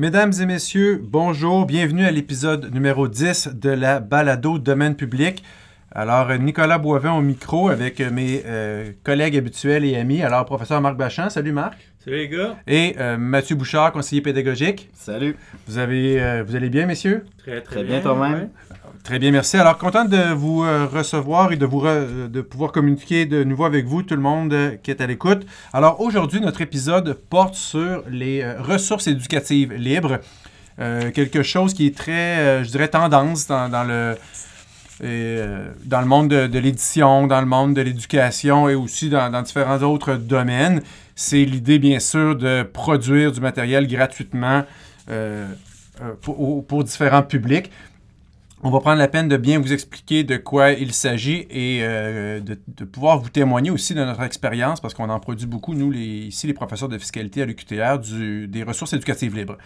Mesdames et messieurs, bonjour, bienvenue à l'épisode numéro 10 de la Balado Domaine public. Alors, euh, Nicolas Boivin au micro avec euh, mes euh, collègues habituels et amis. Alors, professeur Marc Bachan, salut Marc. Salut les Et Mathieu Bouchard, conseiller pédagogique. Salut. Vous, avez, vous allez bien, messieurs? Très, très, bien, toi-même. Très bien, merci. Alors, content de vous recevoir et de, vous de pouvoir communiquer de nouveau avec vous, tout le monde qui est à l'écoute. Alors, aujourd'hui, notre épisode porte sur les ressources éducatives libres. quelque chose qui est très, je dirais, tendance dans le euh, dans le monde de, l'édition, dans le monde de l'éducation et aussi dans, différents autres domaines. C'est l'idée, bien sûr, de produire du matériel gratuitement euh, euh, pour, différents publics. On va prendre la peine de bien vous expliquer de quoi il s'agit et de, pouvoir vous témoigner aussi de notre expérience, parce qu'on en produit beaucoup, nous, les, ici, les professeurs de fiscalité à l'UQTR, des ressources éducatives libres.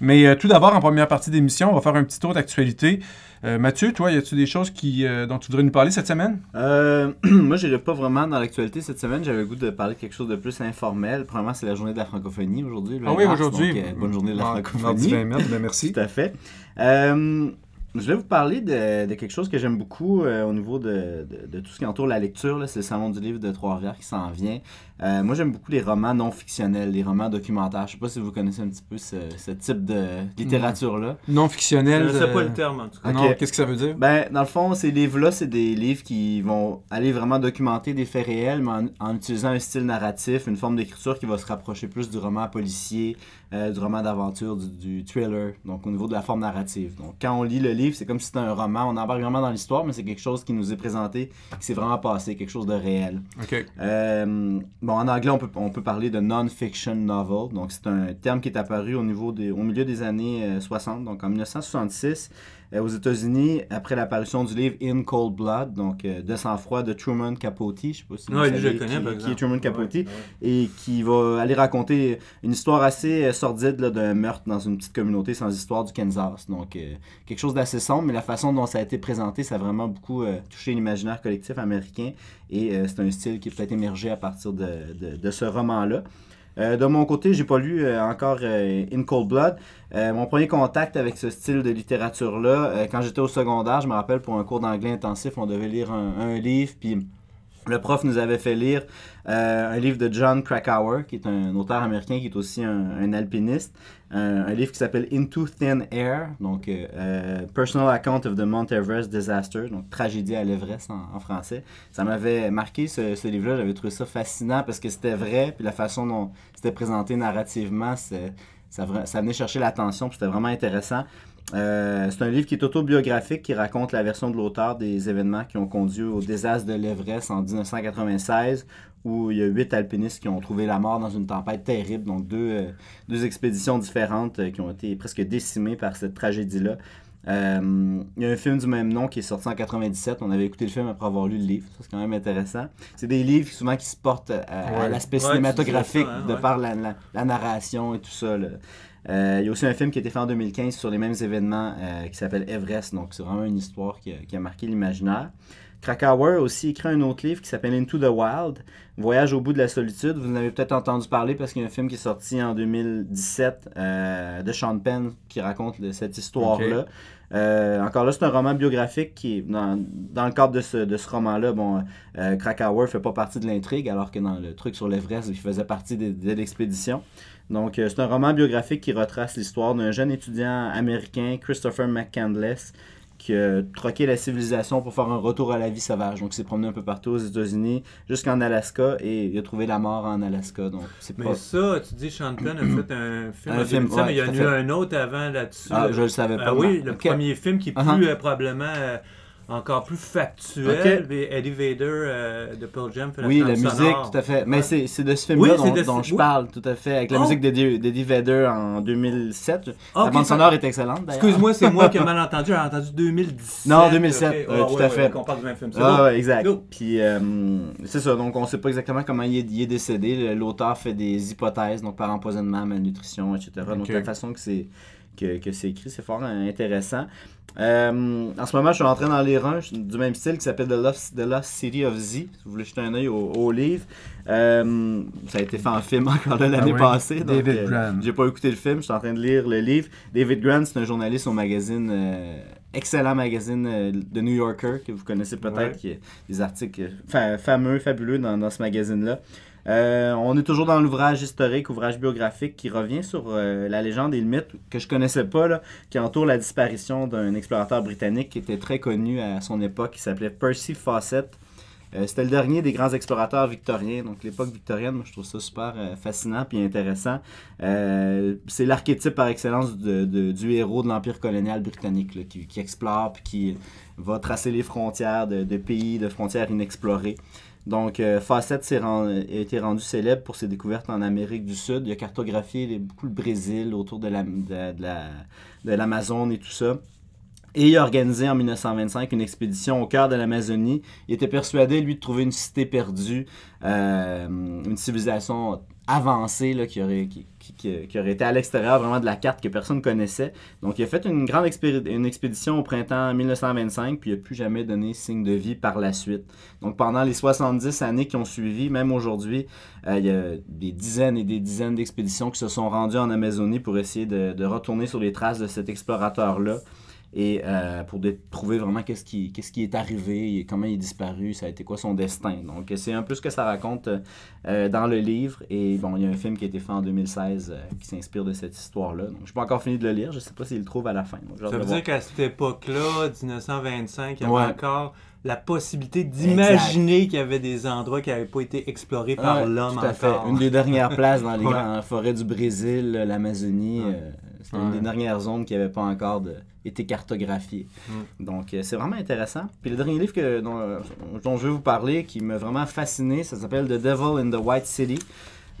Mais tout d'abord, en première partie d'émission, on va faire un petit tour d'actualité. Euh, Mathieu, toi, y a-tu des choses euh, dont tu voudrais nous parler cette semaine? Euh, moi, je pas vraiment dans l'actualité cette semaine. J'avais le goût de parler de quelque chose de plus informel. Premièrement, c'est la journée de la francophonie aujourd'hui. Ah oui, aujourd'hui. bonne journée de la francophonie. Ben, merci. Tout à fait. Je vais vous parler de, quelque chose que j'aime beaucoup au niveau de, tout ce qui entoure la lecture. C'est le Salon du livre de Trois-Rivières qui s'en vient. Euh, moi, j'aime beaucoup les romans non fictionnels, les romans documentaires. Je sais pas si vous connaissez un petit peu ce, type de littérature-là. Non fictionnel. Je sais pas euh, le terme, en tout cas. Non, qu'est-ce que ça veut dire? Ben, dans le fond, ces livres-là, c'est des livres qui vont aller vraiment documenter des faits réels, mais en, utilisant un style narratif, une forme d'écriture qui va se rapprocher plus du roman policier, euh, du roman d'aventure, du, thriller, donc au niveau de la forme narrative. Donc, quand on lit le livre, c'est comme si c'était un roman. On embarque vraiment dans l'histoire, mais c'est quelque chose qui nous est présenté, qui s'est vraiment passé, quelque chose de réel. OK. Euh, Bon, en anglais, on peut, on peut parler de non-fiction novel. Donc, c'est un terme qui est apparu au, niveau des, au milieu des années 60, euh, donc en 1966. Euh, aux États-Unis après l'apparition du livre In Cold Blood, donc euh, De sang-froid de Truman Capote. Je sais pas si vous le savez qui, est Truman Capote et qui va aller raconter une histoire assez euh, sordide là, d'un meurtre dans une petite communauté sans histoire du Kansas. Donc quelque chose d'assez sombre, mais la façon dont ça a été présenté, ça a vraiment beaucoup touché l'imaginaire collectif américain et c'est un style qui peut-être émergé à partir de, de ce roman-là. Euh, de mon côté, j'ai pas lu euh, encore euh, In Cold Blood. mon premier contact avec ce style de littérature-là, quand j'étais au secondaire, je me rappelle pour un cours d'anglais intensif, on devait lire un livre, puis le prof nous avait fait lire euh, un livre de John Krakauer, qui est un auteur américain qui est aussi un, alpiniste. Euh, un livre qui s'appelle Into Thin Air, donc euh, Personal Account of the Mount Everest Disaster, donc Tragédie à l'Everest en, français. Ça m'avait marqué ce, ce livre-là, j'avais trouvé ça fascinant parce que c'était vrai, puis la façon dont c'était présenté narrativement, ça, ça venait chercher l'attention, puis c'était vraiment intéressant. Euh, c'est un livre qui est autobiographique, qui raconte la version de l'auteur des événements qui ont conduit au désastre de l'Everest en 1996, où il y a huit alpinistes qui ont trouvé la mort dans une tempête terrible. Donc, deux, euh, deux expéditions différentes euh, qui ont été presque décimées par cette tragédie-là. il y a un film du même nom qui est sorti en 1997, On avait écouté le film après avoir lu le livre. Ça, c'est quand même intéressant. C'est des livres souvent qui se portent à, l'aspect cinématographique de par la, narration et tout ça. Euh, il y a aussi un film qui a été fait en 2015 sur les mêmes événements euh, qui s'appelle Everest. Donc, c'est vraiment une histoire qui a, marqué l'imaginaire. Krakauer aussi écrit un autre livre qui s'appelle Into the Wild, Voyage au bout de la solitude. Vous en avez peut-être entendu parler parce qu'il y a un film qui est sorti en 2017 euh, de Sean Penn qui raconte cette histoire-là. encore là, c'est un roman biographique qui, dans, le cadre de ce, roman-là, bon, Krakauer ne fait pas partie de l'intrigue alors que dans le truc sur l'Everest, il faisait partie de l'expédition. Donc, euh, c'est un roman biographique qui retrace l'histoire d'un jeune étudiant américain, Christopher McCandless, qui a troqué la civilisation pour faire un retour à la vie sauvage. Donc, il s'est promené un peu partout aux États-Unis, jusqu'en Alaska, et il a trouvé la mort en Alaska. Donc, c'est pas... ça, tu dis, Shanton a fait un film, un mais il y en a eu un autre avant là-dessus. Ah, je le savais ah pas. oui, le premier film qui plus uh-huh. euh, probablement... Euh, encore plus factuel. Eddie Vader euh, de Pearl Jam fait la Oui, la musique, tout à fait. Mais c'est de ce film-là dont, je parle, tout à fait, avec la oh. musique d'Eddie Vader en 2007. la ah, bande sonore est excellente, Excuse-moi, c'est moi qui ai mal entendu. J'ai entendu 2017. Non, 2007, euh, tout à fait. on parle du même film, c'est exact. Puis, euh, c'est ça, donc on ne sait pas exactement comment il est, décédé. L'auteur fait des hypothèses, donc par empoisonnement, malnutrition, etc. Donc, toute façon que c'est que, c'est écrit. C'est fort intéressant. Euh, en ce moment, je suis en train d'en lire un du même style qui s'appelle The Lost, City of Z. Si vous voulez jeter un œil au, livre, euh, ça a été fait en film encore l'année ah passée. David euh, J'ai pas écouté le film, je suis en train de lire le livre. David Grant, c'est un journaliste au magazine. Excellent magazine The New Yorker que vous connaissez peut-être, qui a des articles fameux, fabuleux dans, dans ce magazine-là. Euh, on est toujours dans l'ouvrage historique, ouvrage biographique qui revient sur euh, la légende et le mythe que je connaissais pas, là, qui entoure la disparition d'un explorateur britannique qui était très connu à son époque, qui s'appelait Percy Fawcett. Euh, c'était le dernier des grands explorateurs victoriens. Donc, l'époque victorienne, moi, je trouve ça super fascinant et intéressant. c'est l'archétype par excellence du héros de l'Empire colonial britannique qui, explore puis qui va tracer les frontières de pays, de frontières inexplorées. Donc, euh, Facette a été rendu célèbre pour ses découvertes en Amérique du Sud. Il a cartographié beaucoup le Brésil autour de l'Amazon et tout ça. Et il a organisé en 1925 une expédition au cœur de l'Amazonie. Il était persuadé, lui, de trouver une cité perdue, euh, une civilisation avancée qui, aurait, été à l'extérieur vraiment de la carte que personne connaissait. Donc il a fait une grande une expédition au printemps 1925, puis il n'a plus jamais donné signe de vie par la suite. Donc pendant les 70 années qui ont suivi, même aujourd'hui, euh, il y a des dizaines et des dizaines d'expéditions qui se sont rendues en Amazonie pour essayer de retourner sur les traces de cet explorateur-là et euh, pour trouver vraiment qu'est-ce qui, quest qui est arrivé comment il est disparu, ça a été quoi son destin. Donc, c'est un peu ce que ça raconte euh, dans le livre. Et bon, il y a un film qui a été fait en 2016 euh, qui s'inspire de cette histoire-là. Donc, je n'ai pas encore fini de le lire. Je ne sais pas s'il le trouve à la fin. ça veut dire qu'à cette époque-là, 1925, il y avait encore la possibilité d'imaginer qu'il y avait des endroits qui n'avaient pas été explorés par l'homme encore. Fait. Une des dernières places dans les forêts du Brésil, l'Amazonie. C'était une des dernières zones qui n'avait pas encore de été cartographié. Hmm. Donc, euh, c'est vraiment intéressant. Puis le dernier livre euh, dont, je veux vous parler, qui m'a vraiment fasciné, ça s'appelle The Devil in the White City.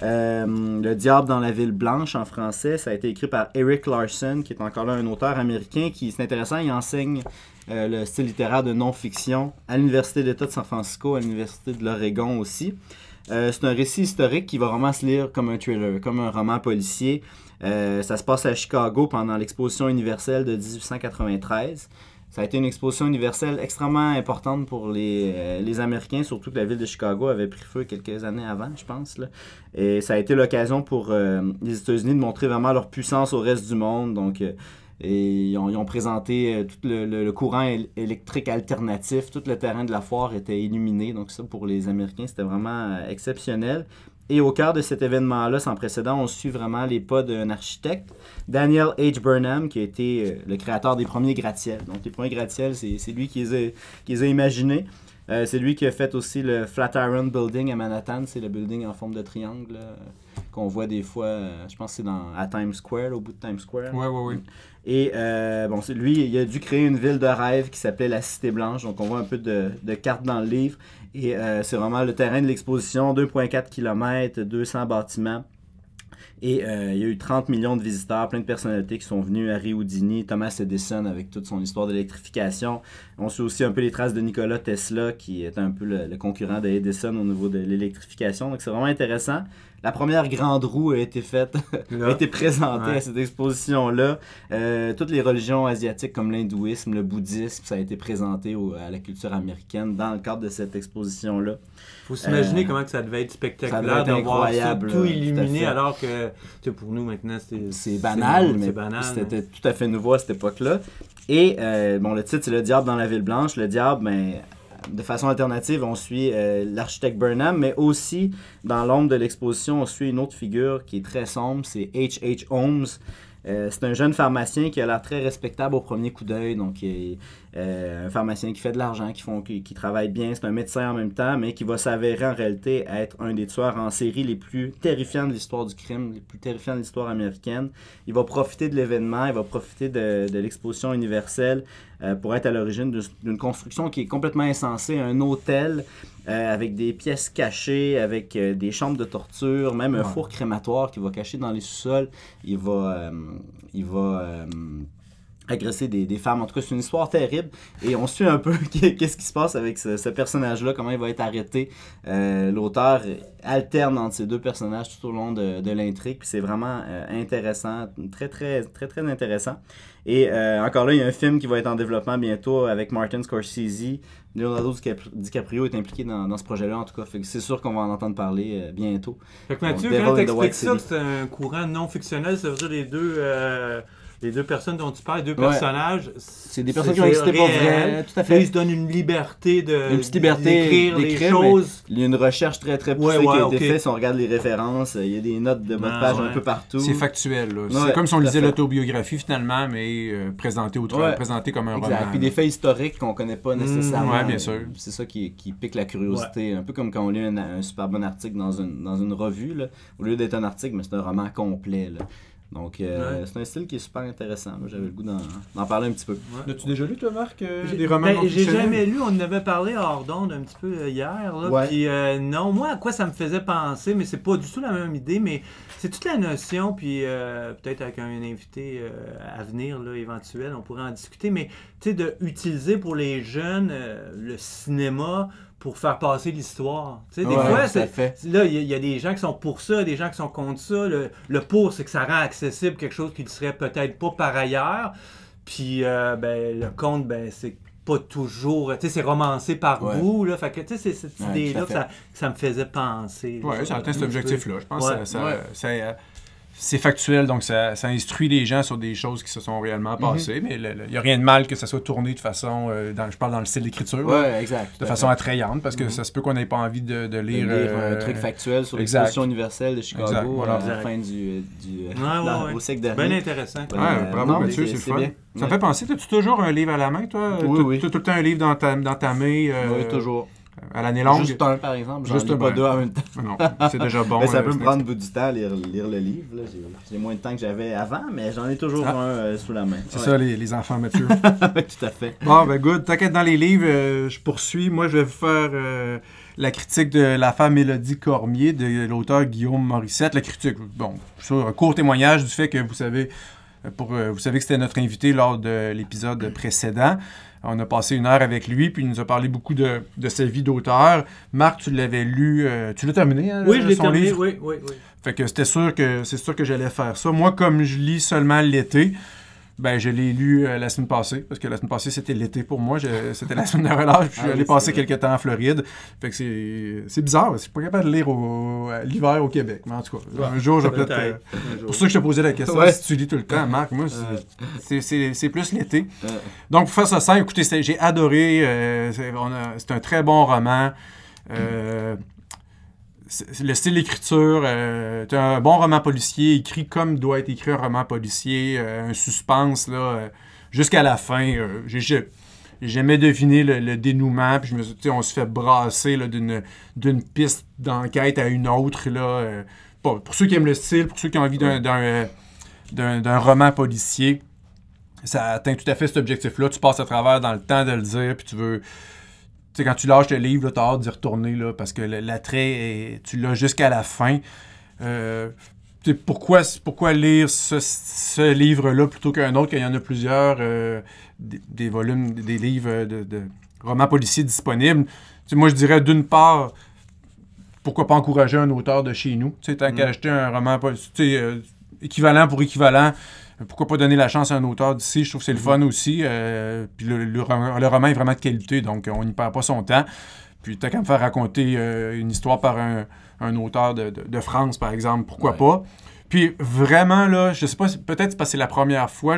Euh, le diable dans la ville blanche en français, ça a été écrit par Eric Larson, qui est encore là un auteur américain qui, c'est intéressant, il enseigne le style littéraire de non-fiction à l'Université d'État de San Francisco, à l'Université de l'Oregon aussi. c'est un récit historique qui va vraiment se lire comme un thriller, comme un roman policier. Euh, ça se passe à Chicago pendant l'exposition universelle de 1893. Ça a été une exposition universelle extrêmement importante pour euh, les, Américains, surtout que la ville de Chicago avait pris feu quelques années avant, je pense. Et ça a été l'occasion pour euh, les États-Unis de montrer vraiment leur puissance au reste du monde. Donc, ils, ont, présenté tout le, courant électrique alternatif, tout le terrain de la foire était illuminé. Donc ça, pour les Américains, c'était vraiment exceptionnel. Et au cœur de cet événement-là, sans précédent, on suit vraiment les pas d'un architecte, Daniel H. Burnham, qui a été euh, le créateur des premiers gratte-ciels. Donc, les premiers gratte-ciels, c'est lui qui les a, imaginés. Euh, c'est lui qui a fait aussi le Flatiron Building à Manhattan. C'est le building en forme de triangle euh, qu'on voit des fois, je pense que c'est à Times Square, au bout de Times Square. Oui, oui, oui. Mm. Et euh, bon, lui, il a dû créer une ville de rêve qui s'appelait la Cité Blanche. Donc, on voit un peu de, cartes dans le livre. Et euh, c'est vraiment le terrain de l'exposition, 2,4 km, 200 bâtiments. Et euh, il y a eu 30 millions de visiteurs, plein de personnalités qui sont venues. à Houdini, Thomas Edison avec toute son histoire d'électrification. On suit aussi un peu les traces de Nikola Tesla, qui était un peu le concurrent d'Edison au niveau de l'électrification. Donc c'est vraiment intéressant la première grande roue a été faite, a été présentée à cette exposition-là. Euh, toutes les religions asiatiques comme l'hindouisme, le bouddhisme, ça a été présenté à la culture américaine dans le cadre de cette exposition-là. Faut s'imaginer euh, comment ça devait être spectaculaire de voir tout euh, illuminé alors que pour nous maintenant c'est banal, mais c'était hein. tout à fait nouveau à cette époque-là. Et bon, le titre c'est Le diable dans la ville blanche. Le diable, ben, de façon alternative, on suit euh, l'architecte Burnham, mais aussi dans l'ombre de l'exposition, on suit une autre figure qui est très sombre, c'est H.H. Holmes. Euh, c'est un jeune pharmacien qui a l'air très respectable au premier coup d'œil, donc euh, un pharmacien qui fait de l'argent, qui, travaille bien, c'est un médecin en même temps, mais qui va s'avérer en réalité être un des tueurs en série les plus terrifiants de l'histoire du crime, les plus terrifiants de l'histoire américaine. Il va profiter de l'événement, il va profiter de, l'exposition universelle euh, pour être à l'origine d'une construction qui est complètement insensée, un hôtel euh, avec des pièces cachées, avec des chambres de torture, même un four crématoire qui va cacher dans les sous-sols. Il va, il va agresser des, des, femmes. En tout cas, c'est une histoire terrible et on suit un peu qu'est-ce qui se passe avec ce, ce personnage-là, comment il va être arrêté. Euh, L'auteur alterne entre ces deux personnages tout au long de, de l'intrigue, puis c'est vraiment euh, intéressant, très très très très intéressant. Et euh, encore là, il y a un film qui va être en développement bientôt avec Martin Scorsese. Leonardo DiCaprio est impliqué dans, dans ce projet-là, en tout cas. C'est sûr qu'on va en entendre parler euh, bientôt. Donc, Mathieu, Donc, quand expliques ça, c'est un courant non fictionnel, ça veut dire les deux les deux personnes dont tu parles, les deux personnages, c'est des personnes qui ont existé pas vraiment. Tout à fait. ils se donnent une liberté de liberté d'écrire les choses. Il y a une recherche très très poussée qui a été faite. Si on regarde les références, il y a des notes de bas ah, page un peu partout. C'est factuel. C'est comme si on lisait l'autobiographie finalement, mais présentée euh, présenté autrement, présenté comme un roman. Puis des faits historiques qu'on connaît pas hmm, nécessairement. Oui, bien sûr. C'est ça qui, pique la curiosité, un peu comme quand on lit un, super bon article dans une dans une revue au lieu d'être un article, mais c'est un roman complet là. Donc, euh, c'est un style qui est super intéressant. J'avais le goût d'en parler un petit peu. As-tu déjà lu, toi, Marc, euh, des romans ben, J'ai jamais lu. On en avait parlé à d'onde un petit peu euh, hier. Là, Puis, non, moi, à quoi ça me faisait penser, mais c'est pas du tout la même idée, mais c'est toute la notion. Puis, peut-être avec un invité à venir là, éventuel, on pourrait en discuter. Mais, tu sais, d'utiliser pour les jeunes le cinéma pour faire passer l'histoire. Tu sais, des fois, c'est, là, il y, a des gens qui sont pour ça, des gens qui sont contre ça. Le, pour, c'est que ça rend accessible quelque chose qui ne serait peut-être pas par ailleurs. Puis, euh, ben, le contre, ben, c'est pas toujours. Tu sais, c'est romancé par goût, là. tu sais, c'est cette idée-là que ça, me faisait penser. Oui, ça atteint cet objectif-là. Je pense ça, euh, c'est factuel, donc ça, instruit les gens sur des choses qui se sont réellement mhm. passées, mais il n'y a rien de mal que ça soit tourné de façon, euh, dans, je parle dans le style d'écriture, de façon attrayante, parce que mhm. ça se peut qu'on n'ait pas envie de, lire... un euh, truc factuel sur l'exposition universelle de Chicago euh, à la fin du, siècle dernier. Bien intéressant. bravo Mathieu, c'est Ça me fait penser, as-tu toujours un livre à la main, toi? Oui, oui. Tu as tout le temps un livre dans ta, main? Oui, toujours à l'année longue. Juste un, par exemple. Juste un, pas deux en même temps. Non, c'est déjà bon. mais ça euh, peut me prendre du temps à lire, le livre. J'ai moins de temps que j'avais avant, mais j'en ai toujours ah. un euh, sous la main. C'est ça, les, enfants matures. Tout à fait. Bon, ben good. T'inquiète, dans les livres, euh, je poursuis. Moi, je vais vous faire la critique de La femme Mélodie Cormier de l'auteur Guillaume Morissette. La critique, bon, sur un court témoignage du fait que vous savez... Pour, vous savez que c'était notre invité lors de l'épisode précédent. Euh, on a passé une heure avec lui, puis il nous a parlé beaucoup de, sa vie d'auteur. Marc, tu l'avais lu, euh, tu l'as terminé, hein, Oui, je l'ai terminé, oui, oui, Fait que c'était sûr que c'est sûr que j'allais faire ça. Moi, comme je lis seulement l'été, ben, je l'ai lu euh, la semaine passée, parce que la semaine passée, c'était l'été pour moi. C'était la semaine de relâche. Je ah suis allé passer quelques temps en Floride. Fait que c'est bizarre. Je suis pas capable de lire euh, l'hiver au Québec. Mais en tout cas, un jour, je vais peut-être. Euh, pour ça que je te posais la question, si tu lis tout le temps, Marc, moi, c'est plus l'été. Donc, pour faire ça simple, écoutez, j'ai adoré. c'est un très bon roman. Euh, le style d'écriture, euh, un bon roman policier, écrit comme doit être écrit un roman policier, euh, un suspense, là, euh, jusqu'à la fin. j'ai jamais deviné le, dénouement, puis je me suis, on se fait brasser d'une piste d'enquête à une autre, là. pour ceux qui aiment le style, pour ceux qui ont envie d'un roman policier, ça atteint tout à fait cet objectif-là. Tu passes à travers dans le temps de le dire, puis tu veux quand tu lâches le livre, t'as hâte d'y retourner là, parce que l'attrait, tu l'as jusqu'à la fin. Euh, pourquoi, pourquoi lire ce, livre-là plutôt qu'un autre, il y en a plusieurs, euh, des, volumes, des livres de, romans policiers disponibles? moi, je dirais d'une part, pourquoi pas encourager un auteur de chez nous? tu tant qu'à mm. acheter un roman euh, équivalent pour équivalent, pourquoi pas donner la chance à un auteur d'ici? Je trouve que c'est le fun mhm. aussi. Euh, puis le, roman est vraiment de qualité, donc euh, on n'y perd pas son temps. Puis t'as qu'à me faire raconter euh, une histoire par un, auteur de, France, par exemple, pourquoi pas? Puis vraiment, là, je sais pas, peut-être parce que c'est la première fois,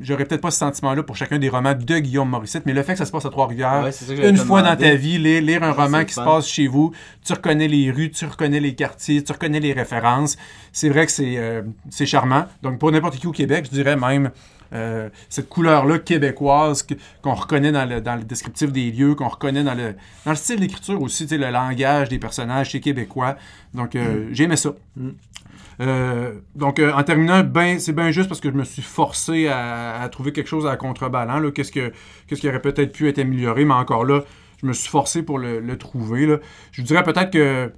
j'aurais peut-être pas ce sentiment-là pour chacun des romans de Guillaume Morissette, mais le fait que ça se passe à Trois-Rivières, une fois dans ta vie, lire, un roman qui se passe chez vous, tu reconnais les rues, tu reconnais les quartiers, tu reconnais les références, c'est vrai que c'est euh, charmant. Donc pour n'importe qui au Québec, je dirais même euh, cette couleur-là québécoise qu'on reconnaît dans le, dans le, descriptif des lieux, qu'on reconnaît dans le, dans le style d'écriture aussi, le langage des personnages, c'est québécois. Donc euh, mm. j'aimais ça. Mm. Euh, donc, euh, en terminant, ben, c'est bien juste parce que je me suis forcé à, trouver quelque chose à contrebalan. qu'est-ce, que, qu'est-ce qui aurait peut-être pu être amélioré, mais encore là, je me suis forcé pour le, trouver. Je dirais peut-être que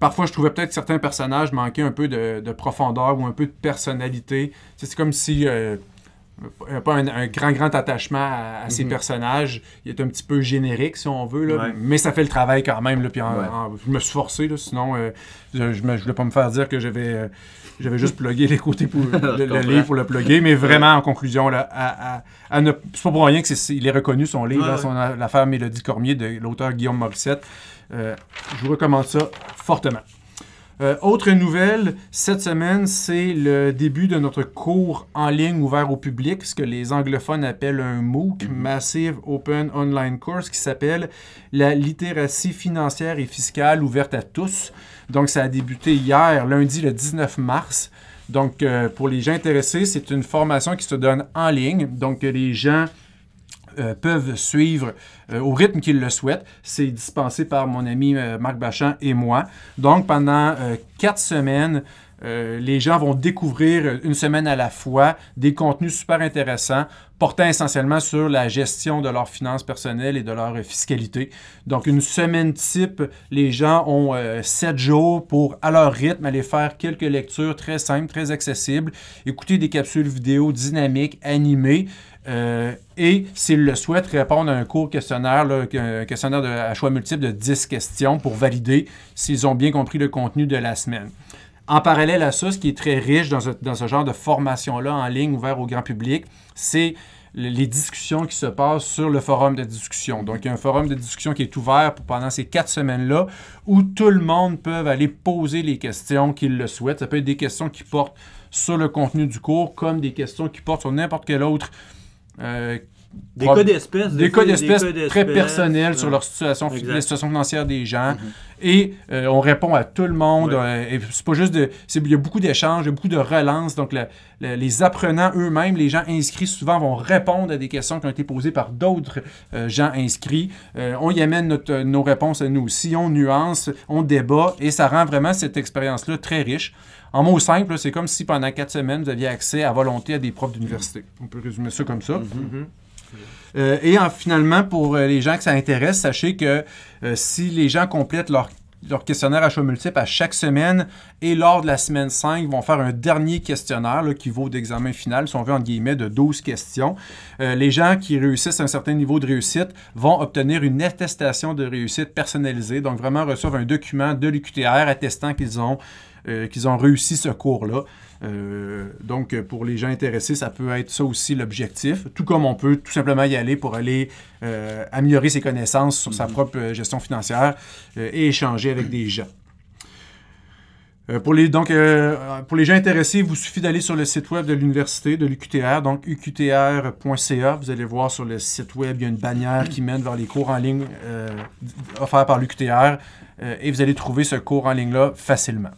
parfois, je trouvais peut-être certains personnages manquaient un peu de, profondeur ou un peu de personnalité. C'est, comme si. Euh, il pas un, grand, grand attachement à, à ses mhm. personnages. Il est un petit peu générique, si on veut, mais ça fait le travail quand même. Là, puis je me suis forcé, sinon euh, je ne voulais pas me faire dire que j'avais euh, j'avais juste plugué les côtés pour le, livre pour le pluguer. Mais vraiment, en conclusion, là, à, c'est pas pour rien qu'il est, reconnu, son livre, son, l'affaire Mélodie Cormier de l'auteur Guillaume Morissette. Euh, je vous recommande ça fortement. Euh, autre nouvelle, cette semaine, c'est le début de notre cours en ligne ouvert au public, ce que les anglophones appellent un MOOC, mm-hmm. Massive Open Online Course, qui s'appelle la littératie financière et fiscale ouverte à tous. Donc, ça a débuté hier, lundi le 19 mars. Donc, euh, pour les gens intéressés, c'est une formation qui se donne en ligne. Donc, les gens euh, peuvent suivre euh, au rythme qu'ils le souhaitent. C'est dispensé par mon ami euh, Marc Bachan et moi. Donc pendant quatre semaines, les gens vont découvrir une semaine à la fois des contenus super intéressants portant essentiellement sur la gestion de leurs finances personnelles et de leur fiscalité. Donc, une semaine type, les gens ont sept jours pour, à leur rythme, aller faire quelques lectures très simples, très accessibles, écouter des capsules vidéo dynamiques, animées, euh, et s'ils le souhaitent, répondre à un court questionnaire, un questionnaire à choix multiple de 10 questions pour valider s'ils ont bien compris le contenu de la semaine. En parallèle à ça, ce qui est très riche dans ce, genre de formation-là en ligne ouvert au grand public, c'est les discussions qui se passent sur le forum de discussion. Donc, il y a un forum de discussion qui est ouvert pendant ces quatre semaines-là où tout le monde peut aller poser les questions qu'il le souhaite. Ça peut être des questions qui portent sur le contenu du cours comme des questions qui portent sur n'importe quel autre euh, des cas d'espèces Des, cas très personnels sur leur situation, la situation financière des gens. Mhm. Et euh, on répond à tout le monde. Euh, c'est pas juste Il y a beaucoup d'échanges, il y a beaucoup de relances. Donc, les apprenants eux-mêmes, les gens inscrits, souvent vont répondre à des questions qui ont été posées par d'autres gens inscrits. on y amène nos réponses à nous aussi. On nuance, on débat et ça rend vraiment cette expérience-là très riche. En mots simples, c'est comme si pendant quatre semaines, vous aviez accès à volonté à des profs d'université. Mm-hmm. On peut résumer ça comme ça. Mm-hmm. Mm-hmm. Euh, et finalement, pour euh, les gens que ça intéresse, sachez que euh, si les gens complètent leur, questionnaire à choix multiple à chaque semaine et lors de la semaine 5, ils vont faire un dernier questionnaire qui vaut d'examen final, si on veut, entre guillemets, de 12 questions. les gens qui réussissent un certain niveau de réussite vont obtenir une attestation de réussite personnalisée, donc vraiment reçoivent un document de l'UQTR attestant qu'ils ont euh, qu'ils ont réussi ce cours-là. Euh, donc, pour les gens intéressés, ça peut être ça aussi l'objectif, tout comme on peut tout simplement y aller pour aller euh, améliorer ses connaissances sur sa mhm. propre gestion financière et échanger avec des gens. Pour les, donc, pour les gens intéressés, il vous suffit d'aller sur le site web de l'université, de l'UQTR, donc uqtr.ca. Vous allez voir sur le site web, il y a une bannière qui mène vers les cours en ligne offerts par l'UQTR et vous allez trouver ce cours en ligne-là facilement.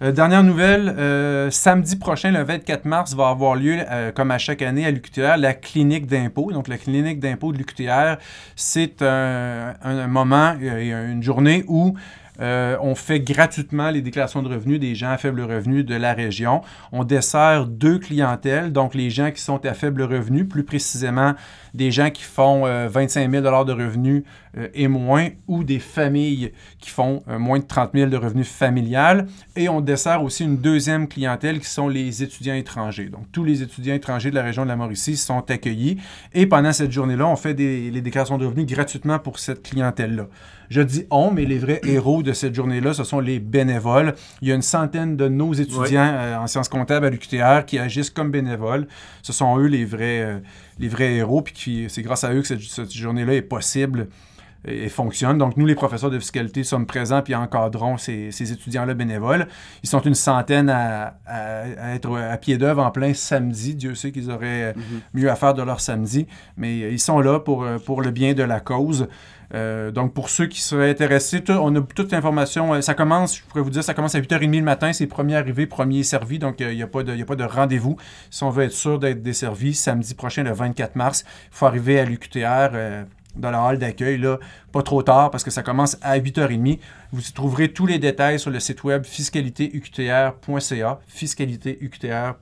Euh, dernière nouvelle, euh, samedi prochain, le 24 mars, va avoir lieu, euh, comme à chaque année à l'UQTR, la clinique d'impôt. Donc, la clinique d'impôt de l'UQTR, c'est un, un, moment une journée où euh, on fait gratuitement les déclarations de revenus des gens à faible revenu de la région. On dessert deux clientèles, donc les gens qui sont à faible revenu, plus précisément des gens qui font 25 euh, 000 de revenus euh, et moins, ou des familles qui font moins de 30 000 de revenus familiales. Et on dessert aussi une deuxième clientèle qui sont les étudiants étrangers. Donc tous les étudiants étrangers de la région de la Mauricie sont accueillis. Et pendant cette journée-là, on fait les déclarations de revenus gratuitement pour cette clientèle-là. Je dis on, mais les vrais héros de cette journée-là, ce sont les bénévoles. Il y a une centaine de nos étudiants euh, en sciences comptables à l'UQTR qui agissent comme bénévoles. Ce sont eux les vrais, euh, les vrais héros, puis c'est grâce à eux que cette, journée-là est possible et, fonctionne. Donc, nous, les professeurs de fiscalité, sommes présents puis encadrons ces, étudiants-là bénévoles. Ils sont une centaine à, être à pied d'œuvre en plein samedi. Dieu sait qu'ils auraient mhm. mieux à faire de leur samedi, mais euh, ils sont là pour, pour le bien de la cause. Euh, donc, pour ceux qui seraient intéressés, on a toute l'information. Euh, ça commence, je pourrais vous dire, ça commence à 8h30 le matin. C'est premier arrivé, premier servi. Donc, il euh, n'y a pas de, pas de rendez-vous. Si on veut être sûr d'être desservi, samedi prochain, le 24 mars, il faut arriver à l'UQTR. dans la hall d'accueil, pas trop tard parce que ça commence à 8h30. Vous y trouverez tous les détails sur le site web fiscalitéuqtr.ca, fiscalitéuqtr.ca.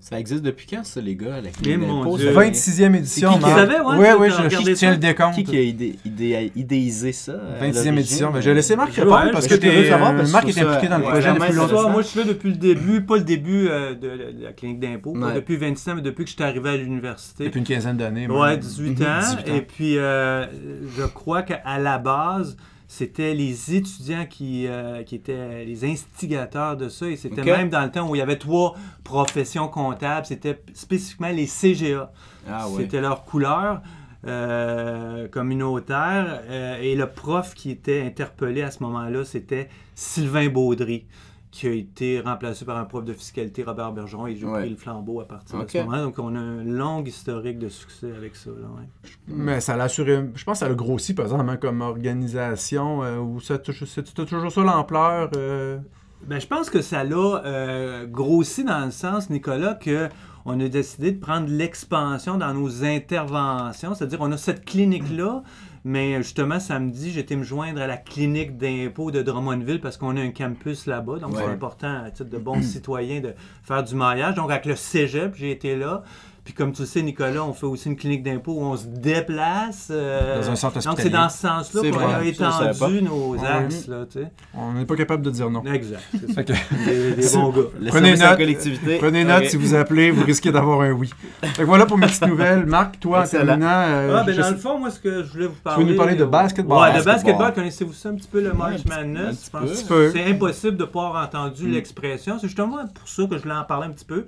Ça existe depuis quand, ça, les gars, la Clinique d'impôt? Dieu. 26e édition. Qui, savait, ouais, oui, oui, je, je tiens le décompte. Qui, qui a idé, idé, idéisé ça? 26e édition. Ben, euh, je vais laisser Marc répondre ben, parce que, tu es, savoir, euh, Marc est impliqué dans le projet depuis longtemps. Moi, je suis là depuis le début, pas le début euh, de, la clinique d'impôt, depuis 26 ans, mais depuis que je suis arrivé à l'université. Depuis une quinzaine d'années. Ouais, 18 mhm. ans. 18 ans. Et puis, je crois qu'à la base, c'était les étudiants euh, qui, étaient les instigateurs de ça. Et c'était même dans le temps où il y avait trois professions comptables, c'était spécifiquement les CGA. Ah c'était leur couleur. Euh, communautaire. Euh, et le prof qui était interpellé à ce moment-là, c'était Sylvain Baudry qui a été remplacé par un prof de fiscalité, Robert Bergeron, et j'ai pris le flambeau à partir de ce moment. Donc, on a un long historique de succès avec ça. Là, Mais ça l'a assuré, je pense que ça le grossi, par exemple, comme organisation, euh, ou ça touche, toujours ça l'ampleur. Euh? Ben, je pense que ça l'a euh, grossi dans le sens, Nicolas, que on a décidé de prendre l'expansion dans nos interventions, c'est-à-dire on a cette clinique-là, mais euh, justement, samedi, j'étais me joindre à la clinique d'impôts de Drummondville parce qu'on a un campus là-bas. Donc, c'est important, à titre de bon citoyen, de faire du mariage. Donc, avec le cégep, j'ai été là. Puis comme tu le sais, Nicolas, on fait aussi une clinique d'impôt où on se déplace. Euh, dans un centre hospitalier. Donc c'est dans ce sens-là qu'on a étendu nos axes. Là, on n'est pas capable de dire non. Exact. C'est ça, des, bons gars. prenez note, prenez note si vous appelez, vous risquez d'avoir un oui. Donc voilà pour mes petites nouvelles. Marc, toi, en terminant... Euh, ah, ben, dans le fond, moi, ce que je voulais vous parler... Tu veux nous parler de euh, basketball. Ouais, de basketball. Connaissez-vous ça un petit peu, le March Madness? C'est impossible de ne pas avoir entendu mm. l'expression. C'est justement pour ça que je voulais en parler un petit peu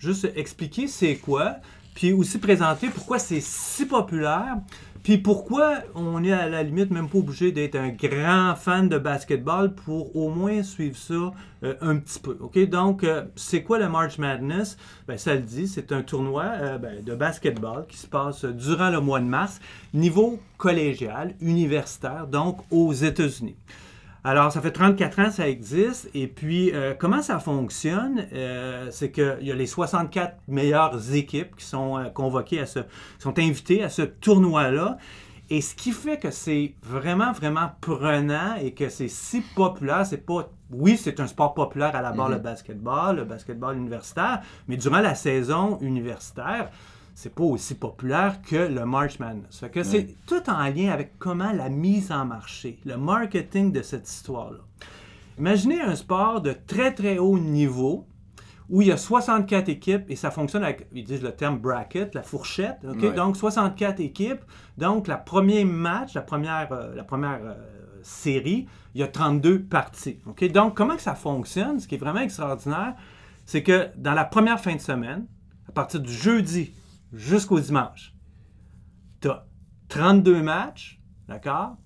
juste expliquer c'est quoi, puis aussi présenter pourquoi c'est si populaire, puis pourquoi on est à la limite même pas obligé d'être un grand fan de basketball pour au moins suivre ça euh, un petit peu. donc euh, c'est quoi le March Madness ben, ça le dit, c'est un tournoi euh, ben, de basketball qui se passe durant le mois de mars, niveau collégial, universitaire, donc aux États-Unis. Alors, ça fait 34 ans ça existe. Et puis, euh, comment ça fonctionne? Euh, c'est qu'il y a les 64 meilleures équipes qui sont euh, convoquées à ce, sont invitées à ce tournoi-là. Et ce qui fait que c'est vraiment, vraiment prenant et que c'est si populaire, c'est pas. Oui, c'est un sport populaire à la barre, le mhm. basketball, le basketball universitaire, mais durant la saison universitaire, c'est pas aussi populaire que le March Madness. que c'est tout en lien avec comment la mise en marché, le marketing de cette histoire-là. Imaginez un sport de très très haut niveau où il y a 64 équipes et ça fonctionne avec, ils disent le terme bracket, la fourchette. Donc 64 équipes. Donc la premier match, la première, euh, la première euh, série, il y a 32 parties. Donc comment que ça fonctionne? Ce qui est vraiment extraordinaire, c'est que dans la première fin de semaine, à partir du jeudi jusqu'au dimanche. Tu as 32 matchs, d'accord?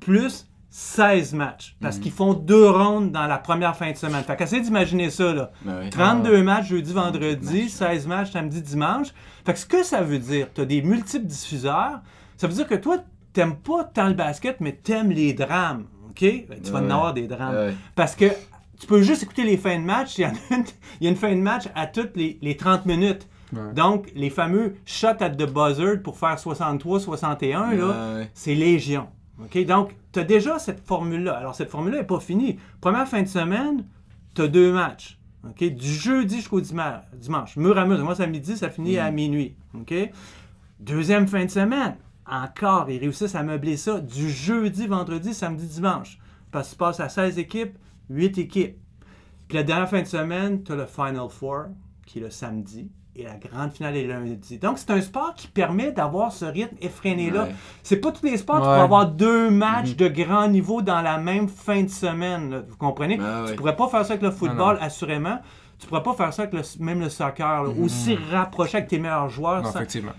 Plus 16 matchs. Parce mm. qu'ils font deux rondes dans la première fin de semaine. Fait qu'essaie d'imaginer ça, là. 32 ben ah matchs jeudi, vendredi, 16 matchs samedi, dimanche. Fait que ce que ça veut dire, tu as des multiples diffuseurs. Ça veut dire que toi, t'aimes pas tant le basket, mais t'aimes les drames. OK? Ben, tu vas en avoir des drames. Parce que tu peux juste écouter les fins de match. Il y, a une, fin de match à toutes les 30 minutes. Donc, les fameux shots at the buzzard » pour faire 63-61, c'est légion. Donc, tu as déjà cette formule-là. Alors, cette formule-là n'est pas finie. Première fin de semaine, tu as deux matchs. Du jeudi jusqu'au dimanche. Mur à mur. Moi, samedi, ça finit à mm. minuit. Deuxième fin de semaine, encore, ils réussissent à meubler ça du jeudi, vendredi, samedi, dimanche. Parce que tu passes à 16 équipes, 8 équipes. Puis la dernière fin de semaine, tu as le Final Four, qui est le samedi et la grande finale est lundi. Donc, c'est un sport qui permet d'avoir ce rythme effréné-là. C'est pas tous les sports qui tu avoir deux matchs mhm. de grand niveau dans la même fin de semaine. vous comprenez? tu pourrais pas faire ça avec le football, assurément. Tu pourrais pas faire ça avec même le soccer. Mhm. Aussi rapproché avec tes meilleurs joueurs. Effectivement.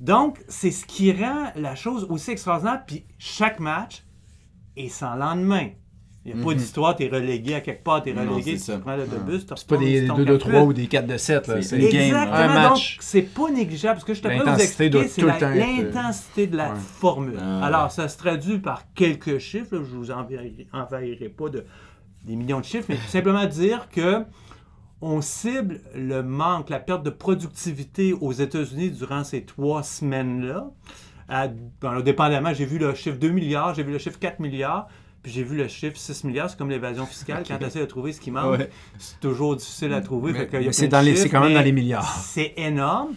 Donc, c'est ce qui rend la chose aussi extraordinaire. Puis, chaque match est sans lendemain. Il n'y a mm-hmm. pas d'histoire, tu es relégué à quelque part, tu es relégué, tu prends l'autobus, tu C'est pas des 2 de 3 ou des 4 de 7, c'est une game, un match. Donc, c'est pas négligeable. Ce que je te peux vous expliquer, c'est euh, l'intensité de la formule. Ah, Alors, ça se traduit par quelques chiffres, je ne vous envahirai pas des millions de chiffres, mais tout simplement dire que on cible le manque, la perte de productivité aux États-Unis durant ces trois semaines-là. Ben, dépendamment, j'ai vu le chiffre 2 milliards, j'ai vu le chiffre 4 milliards. Puis j'ai vu le chiffre 6 milliards, c'est comme l'évasion fiscale. Quand tu essaies de trouver ce qui manque, c'est toujours difficile à trouver. c'est quand même dans les milliards. C'est énorme.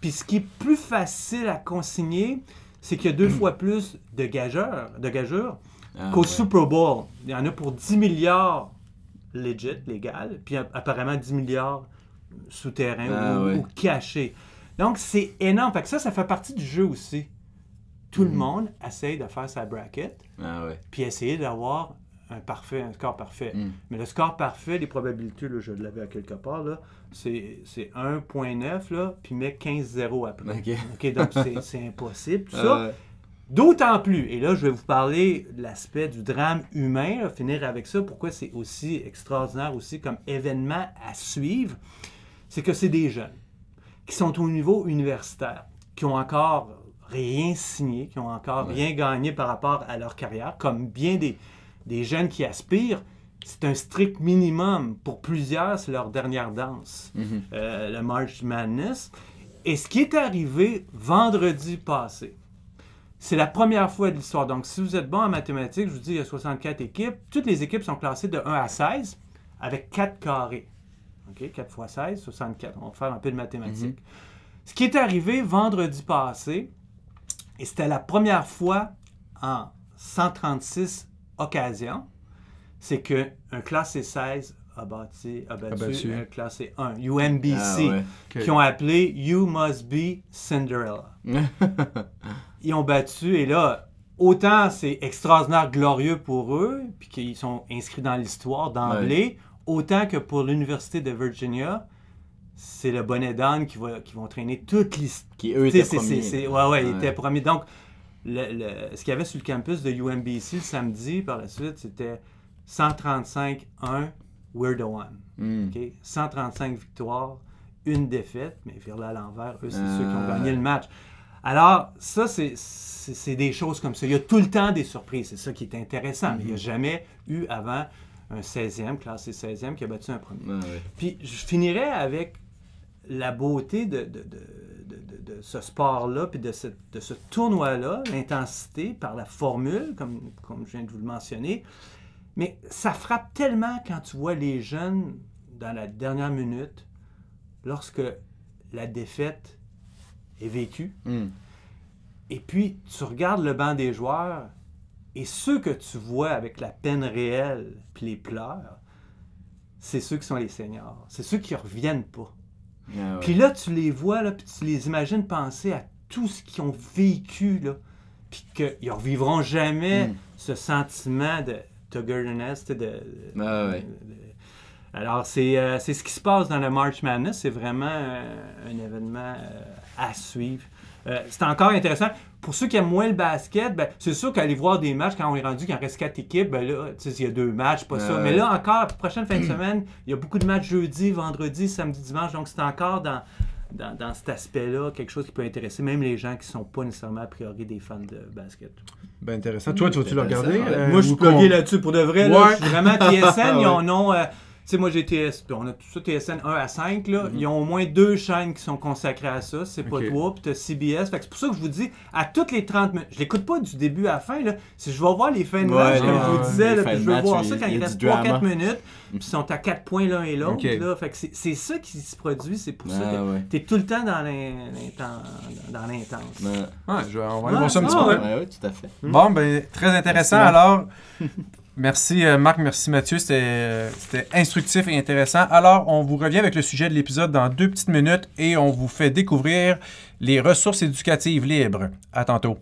Puis ce qui est plus facile à consigner, c'est qu'il y a deux fois plus de gageurs, de gageurs ah, qu'au Super Bowl. Il y en a pour 10 milliards légit, légal, puis apparemment 10 milliards souterrains ah, ou, ou cachés. Donc c'est énorme. Fait que ça, ça fait partie du jeu aussi. Tout le mhm. monde essaye de faire sa bracket, ah puis essayer d'avoir un score parfait. Mhm. Mais le score parfait, les probabilités, je l'avais à quelque part, c'est 1.9, là, puis met 15-0 après. donc c'est impossible, tout ça. Ah D'autant plus, et là je vais vous parler de l'aspect du drame humain, finir avec ça, pourquoi c'est aussi extraordinaire aussi comme événement à suivre, c'est que c'est des jeunes qui sont au niveau universitaire, qui ont encore rien signé, qui n'ont encore rien gagné par rapport à leur carrière, comme bien des, jeunes qui aspirent, c'est un strict minimum. Pour plusieurs, c'est leur dernière danse, mhm. euh, le March Madness. Et ce qui est arrivé vendredi passé, c'est la première fois de l'histoire. Donc, si vous êtes bon en mathématiques, je vous dis, il y a 64 équipes. Toutes les équipes sont classées de 1 à 16 avec 4 carrés. 4 fois 16, 64. On va faire un peu de mathématiques. Mhm. Ce qui est arrivé vendredi passé, et c'était la première fois en 136 occasions, c'est qu'un classé 16 a, battu, un classé 1, UMBC, ah qui ont appelé You Must Be Cinderella. Ils ont battu, et là, autant c'est extraordinaire, glorieux pour eux, puis qu'ils sont inscrits dans l'histoire d'emblée, autant que pour l'Université de Virginia, c'est le bonnet d'âne qui, va, qui vont traîner toute l'histoire. Qui eux étaient premiers. ouais, ils étaient Donc, ce qu'il y avait sur le campus de UMBC le samedi, par la suite, c'était 135-1, we're the one. 135 hmm. victoires, une défaite, mais virent à l'envers, eux, c'est ceux qui ont ah. gagné le match. Alors, ça, c'est des choses comme ça. Il y a tout le temps des surprises. C'est ça qui est intéressant. il n'y a hmm. jamais eu avant un 16e, classé 16e, qui a battu un premier. Puis, je finirais avec la beauté de, de, ce sport-là, puis de ce, ce tournoi-là, l'intensité par la formule, comme, comme je viens de vous le mentionner, mais ça frappe tellement quand tu vois les jeunes dans la dernière minute, lorsque la défaite est vécue. Hmm. Et puis, tu regardes le banc des joueurs et ceux que tu vois avec la peine réelle puis les pleurs, c'est ceux qui sont les seniors. C'est ceux qui ne reviennent pas. Ah puis là, tu les vois, là, puis tu les imagines penser à tout ce qu'ils ont vécu, là, puis qu'ils ne revivront jamais hmm. ce sentiment de togetherness, ah de, de, alors, euh, c'est ce qui se passe dans le March Madness. C'est vraiment euh, un événement euh, à suivre. Euh, c'est encore intéressant. Pour ceux qui aiment moins le basket, ben, c'est sûr qu'aller voir des matchs quand on est rendu, qu'il en reste quatre équipes, ben il y a deux matchs, pas ça. Mais là, encore, prochaine fin de semaine, il y a beaucoup de matchs jeudi, vendredi, samedi, dimanche. Donc, c'est encore dans, dans, cet aspect-là, quelque chose qui peut intéresser même les gens qui ne sont pas nécessairement a priori des fans de basket. Ben intéressant. Toi, tu vas-tu le regarder? Euh, Moi, je suis là-dessus pour de vrai. Là, je suis vraiment TSN, ils en ont... Euh, sais, moi j'ai TS, on a tout ça TSN 1 à 5, là. Mhm. Ils ont au moins deux chaînes qui sont consacrées à ça. C'est pas toi, puis t'as CBS. Fait que c'est pour ça que je vous dis, à toutes les 30 minutes, je l'écoute pas du début à la fin, là. Si je vais voir les fins de comme je vous disais, puis je vais voir ça quand il, reste 3-4 minutes, puis ils sont à 4 points l'un et l'autre, là. Fait que c'est ça qui se produit, c'est pour ça que ouais. t'es tout le temps dans l'intense. Dans, je vais, en voir ça un petit peu. Oui, tout à fait. Bon, ben, très intéressant. Alors, Merci euh, Marc, merci Mathieu, euh, c'était instructif et intéressant. Alors, on vous revient avec le sujet de l'épisode dans deux petites minutes et on vous fait découvrir les ressources éducatives libres. À tantôt.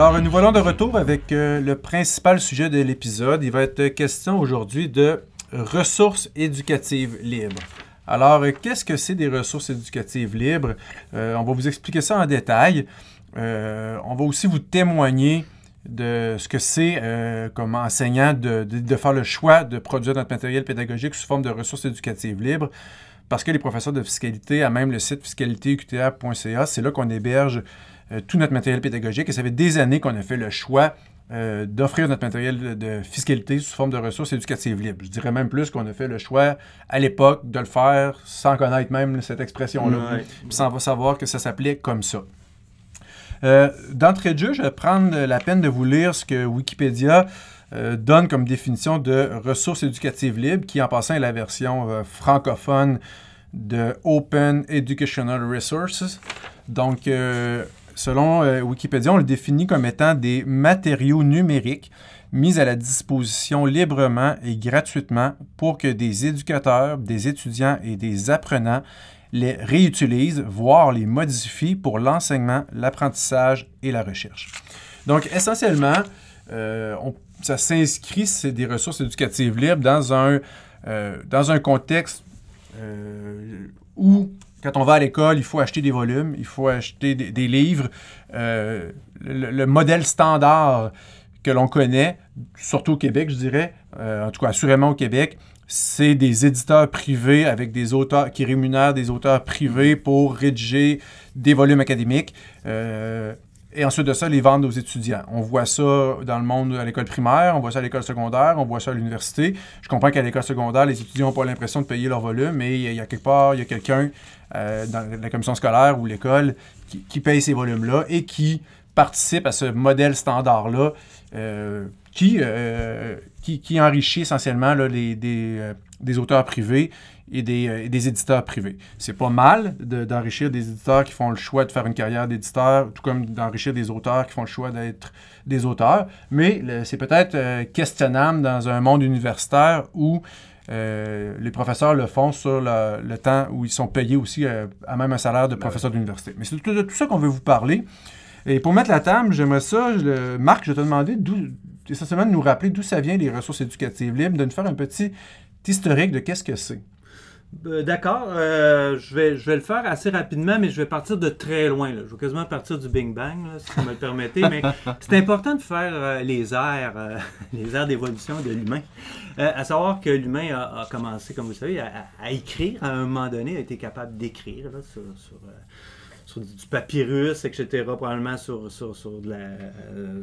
Alors, nous voilà de retour avec euh, le principal sujet de l'épisode. Il va être question aujourd'hui de ressources éducatives libres. Alors, euh, qu'est-ce que c'est des ressources éducatives libres? Euh, on va vous expliquer ça en détail. on va aussi vous témoigner de ce que c'est comme enseignant de, faire le choix de produire notre matériel pédagogique sous forme de ressources éducatives libres. Parce que les professeurs de fiscalité, à même le site fiscalité.qta.ca, c'est là qu'on héberge euh, tout notre matériel pédagogique. Et ça fait des années qu'on a fait le choix euh, d'offrir notre matériel de, fiscalité sous forme de ressources éducatives libres. Je dirais même plus qu'on a fait le choix à l'époque de le faire sans connaître même cette expression-là, sans savoir que ça s'appelait comme ça. Euh, d'entrée de jeu, je vais prendre la peine de vous lire ce que Wikipédia donne comme définition de ressources éducatives libres, qui en passant est la version francophone de Open Educational Resources. Donc, Selon euh, Wikipédia, on le définit comme étant des matériaux numériques mis à la disposition librement et gratuitement pour que des éducateurs, des étudiants et des apprenants les réutilisent, voire les modifient pour l'enseignement, l'apprentissage et la recherche. Donc, essentiellement, euh, ça s'inscrit, c'est des ressources éducatives libres, dans un, euh, dans un contexte où quand on va à l'école, il faut acheter des volumes, il faut acheter des, livres. Euh, le, modèle standard que l'on connaît, surtout au Québec, je dirais, euh, en tout cas assurément au Québec, c'est des éditeurs privés avec des auteurs qui rémunèrent des auteurs privés pour rédiger des volumes académiques. Euh, et ensuite de ça, les vendre aux étudiants. On voit ça dans le monde à l'école primaire, on voit ça à l'école secondaire, on voit ça à l'université. Je comprends qu'à l'école secondaire, les étudiants n'ont pas l'impression de payer leur volume, mais il y a quelque part, il y a quelqu'un euh, dans la commission scolaire ou l'école qui, paye ces volumes-là et qui participe à ce modèle standard-là euh, euh, qui, qui, enrichit essentiellement les, des auteurs privés euh, et des, éditeurs privés. C'est pas mal d'enrichir des éditeurs qui font le choix de faire une carrière d'éditeur, tout comme d'enrichir des auteurs qui font le choix d'être des auteurs, mais c'est peut-être euh, questionnable dans un monde universitaire où euh, les professeurs le font sur le temps où ils sont payés aussi à même un salaire de ben professeur d'université. Mais c'est de, tout ça qu'on veut vous parler. Et pour mettre la table, j'aimerais ça, Marc, je te demandais d'où, essentiellement de nous rappeler d'où ça vient les ressources éducatives libres, de nous faire un petit historique de qu'est-ce que c'est. Euh, d'accord, euh, je, vais, je vais le faire assez rapidement, mais je vais partir de très loin. Là. Je vais quasiment partir du Big Bang, si vous me le permettez. mais c'est important de faire euh, les airs les airs d'évolution de l'humain. à savoir que l'humain a, commencé, comme vous savez, à, écrire. À un moment donné, a été capable d'écrire sur sur du papyrus, etc., probablement sur, sur, sur de, la, euh,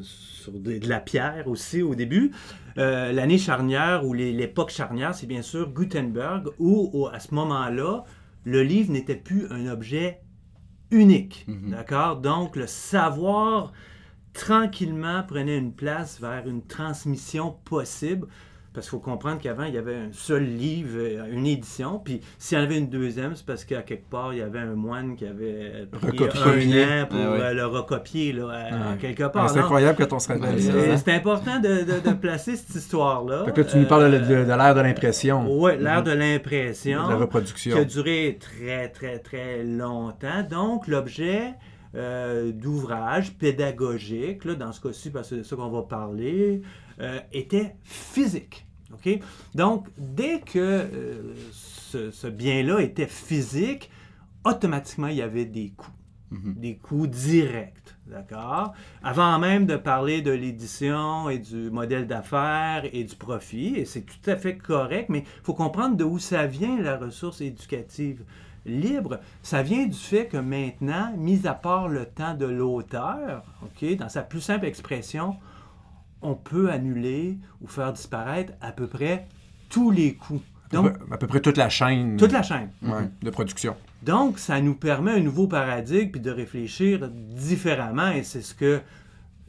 de, la pierre aussi au début. Euh, l'année charnière ou l'époque charnière, c'est bien sûr Gutenberg, où, à ce moment-là, le livre n'était plus un objet unique. Mm-hmm. D'accord? Donc, le savoir tranquillement prenait une place vers une transmission possible parce qu'il faut comprendre qu'avant, il y avait un seul livre, euh, une édition. Puis s'il y en avait une deuxième, c'est parce qu'à quelque part, il y avait un moine qui avait pris un an pour ah euh, le recopier là, ah quelque ah, part. c'est incroyable que on se rappelle ben, hein? C'est important de, placer cette histoire-là. que tu nous parles de, l'ère de l'impression. Oui, l'ère mhm. de l'impression. la reproduction. Qui a duré très, très, très longtemps. Donc, l'objet... Euh, d'ouvrage pédagogique, dans ce cas-ci, parce que c'est de ça qu'on va parler, était physique. Donc, dès que euh, ce, bien-là était physique, automatiquement, il y avait des coûts. Mhm. Des coûts directs. D'accord? Avant même de parler de l'édition et du modèle d'affaires et du profit, et c'est tout à fait correct, mais il faut comprendre où ça vient la ressource éducative libre. Ça vient du fait que maintenant, mis à part le temps de l'auteur, dans sa plus simple expression, on peut annuler ou faire disparaître à peu près tous les coûts. Donc, à peu près toute la chaîne. Toute la chaîne. Mhm. de production. Donc, ça nous permet un nouveau paradigme puis de réfléchir différemment et c'est ce que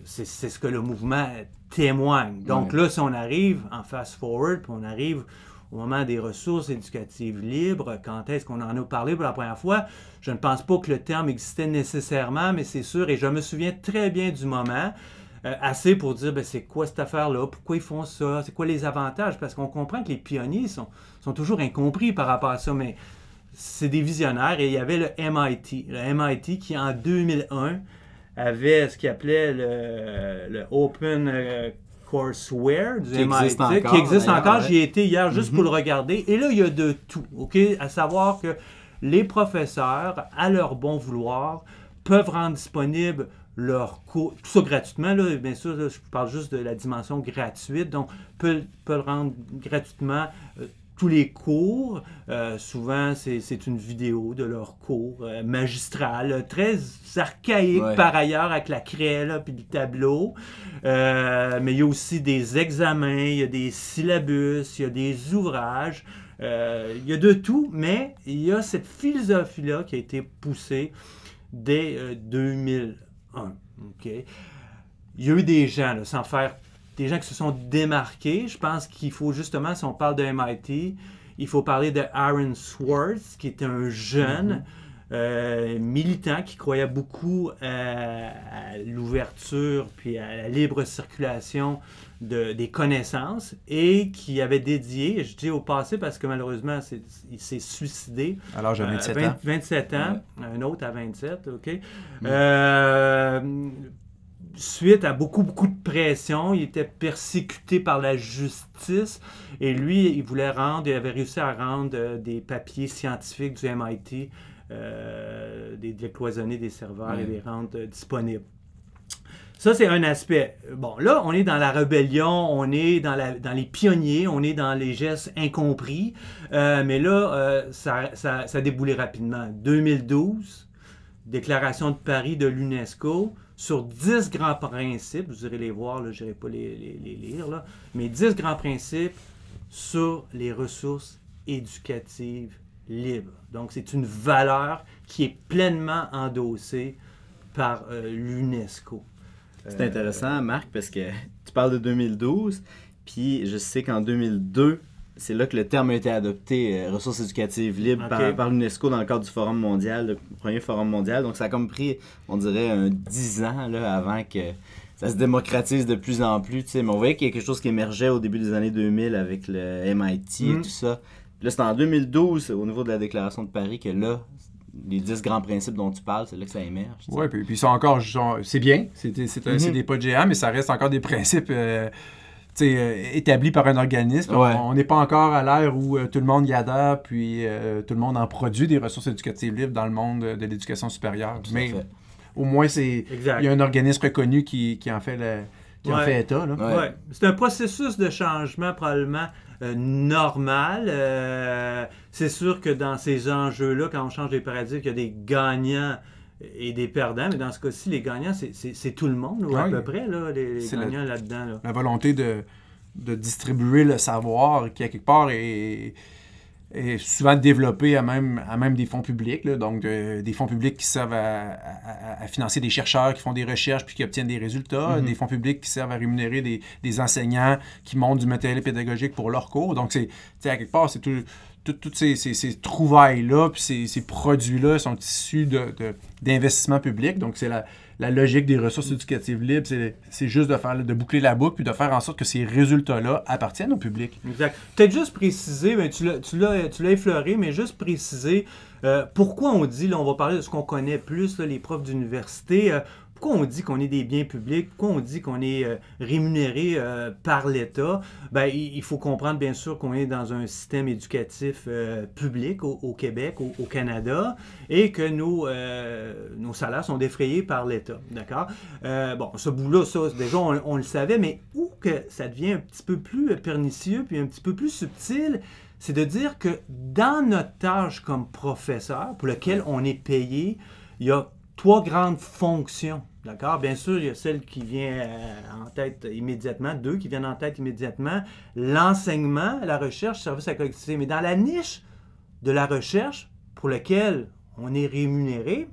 c'est ce que le mouvement témoigne. Donc là, si on arrive en fast forward, puis on arrive au moment des ressources éducatives libres, quand est-ce qu'on en a parlé pour la première fois, je ne pense pas que le terme existait nécessairement, mais c'est sûr, et je me souviens très bien du moment, euh, assez pour dire ben, c'est quoi cette affaire-là, pourquoi ils font ça, c'est quoi les avantages, parce qu'on comprend que les pionniers sont, sont toujours incompris par rapport à ça, mais c'est des visionnaires et il y avait le MIT, le MIT qui en 2001 avait ce qu'il appelait le, Open euh, Courseware du qui MIT, existe encore, qui existe encore. J'y ai été hier juste pour mhm. le regarder. Et là, il y a de tout, OK? À savoir que les professeurs, à leur bon vouloir, peuvent rendre disponible leur cours, tout ça gratuitement, là, bien sûr, je parle juste de la dimension gratuite, donc peut, peut rendre gratuitement. Euh, tous les cours, euh, souvent c'est une vidéo de leur cours euh, magistral, très archaïque par ailleurs avec la craie puis le tableau. mais il y a aussi des examens, il y a des syllabus, il y a des ouvrages. il y a de tout, mais il y a cette philosophie-là qui a été poussée dès 2000. Il y a eu des gens, sans faire des gens qui se sont démarqués. Je pense qu'il faut justement, si on parle de MIT, il faut parler de Aaron Swartz, qui était un jeune mhm. euh, militant qui croyait beaucoup à, à l'ouverture puis à la libre circulation des connaissances et qui avait dédié, je dis au passé parce que malheureusement, il s'est suicidé. Alors, j'ai 27 ans. 27 ans, un autre à 27, OK. Mm. Euh, suite à beaucoup, beaucoup de pression, il était persécuté par la justice et lui, il voulait rendre, il avait réussi à rendre euh, des papiers scientifiques du MIT, euh, des décloisonner des serveurs et les rendre disponibles. Ça, c'est un aspect. Bon, là, on est dans la rébellion, on est dans, les pionniers, on est dans les gestes incompris. Euh, mais là, euh, ça, a ça déboulait rapidement. 2012, déclaration de Paris de l'UNESCO sur 10 grands principes. Vous irez les voir, je n'irai pas les, lire, là, mais 10 grands principes sur les ressources éducatives libres. Donc, c'est une valeur qui est pleinement endossée par euh, l'UNESCO. C'est euh, intéressant, Marc, parce que tu parles de 2012, puis je sais qu'en 2002, c'est là que le terme a été adopté, euh, ressources éducatives libres, par, l'UNESCO dans le cadre du Forum mondial, le premier Forum mondial. Donc ça a comme pris, on dirait, un 10 ans là, avant que ça se démocratise de plus en plus. Mais on voyait qu'il y a quelque chose qui émergeait au début des années 2000 avec le MIT et mhm. tout ça. là, c'est en 2012, au niveau de la Déclaration de Paris, que là, les 10 grands principes dont tu parles, c'est là que ça émerge. Oui, puis, puis sont encore, c'est bien, c'est mhm. des pas de géants, mais ça reste encore des principes euh, euh, établis par un organisme. On n'est pas encore à l'ère où euh, tout le monde y adhère, puis tout le monde en produit des ressources éducatives libres dans le monde de l'éducation supérieure. mais au moins, c'est il y a un organisme reconnu qui, en fait le, état. Ouais. C'est un processus de changement probablement euh, normal. Euh, c'est sûr que dans ces enjeux-là, quand on change les paradigmes, il y a des gagnants et des perdants, mais dans ce cas-ci, les gagnants, c'est tout le monde, à peu près, les, gagnants là-dedans. La volonté de, de, distribuer le savoir qui, à quelque part, est est souvent développé à même, à même des fonds publics, donc euh, des fonds publics qui servent à, financer des chercheurs qui font des recherches puis qui obtiennent des résultats, mhm. des fonds publics qui servent à rémunérer des, enseignants qui montent du matériel pédagogique pour leurs cours. Donc, c'est à quelque part, c'est tout, toutes ces, trouvailles-là, puis ces, produits-là sont issus d'investissements publics. Donc, c'est la, la logique des ressources éducatives libres, c'est juste de, faire, de boucler la boucle puis de faire en sorte que ces résultats-là appartiennent au public. Exact. Peut-être juste préciser, mais tu l'as effleuré, mais juste préciser euh, pourquoi on dit, là, on va parler de ce qu'on connaît plus, les profs d'université. Euh, pourquoi on dit qu'on est des biens publics? Pourquoi on dit qu'on est euh, rémunéré euh, par l'État? Ben, il faut comprendre, bien sûr, qu'on est dans un système éducatif euh, public au, Québec, au, Canada, et que nos, nos salaires sont défrayés par l'État. D'accord? bon, ce bout-là, ça, déjà, on, on le savait, mais où que ça devient un petit peu plus pernicieux, puis un petit peu plus subtil, c'est de dire que dans notre tâche comme professeur, pour lequel on est payé, il y a trois grandes fonctions. D'accord? Bien sûr, il y a celle qui vient euh, en tête immédiatement, deux qui viennent en tête immédiatement, l'enseignement, la recherche, service à la collectivité. Mais dans la niche de la recherche pour laquelle on est rémunéré,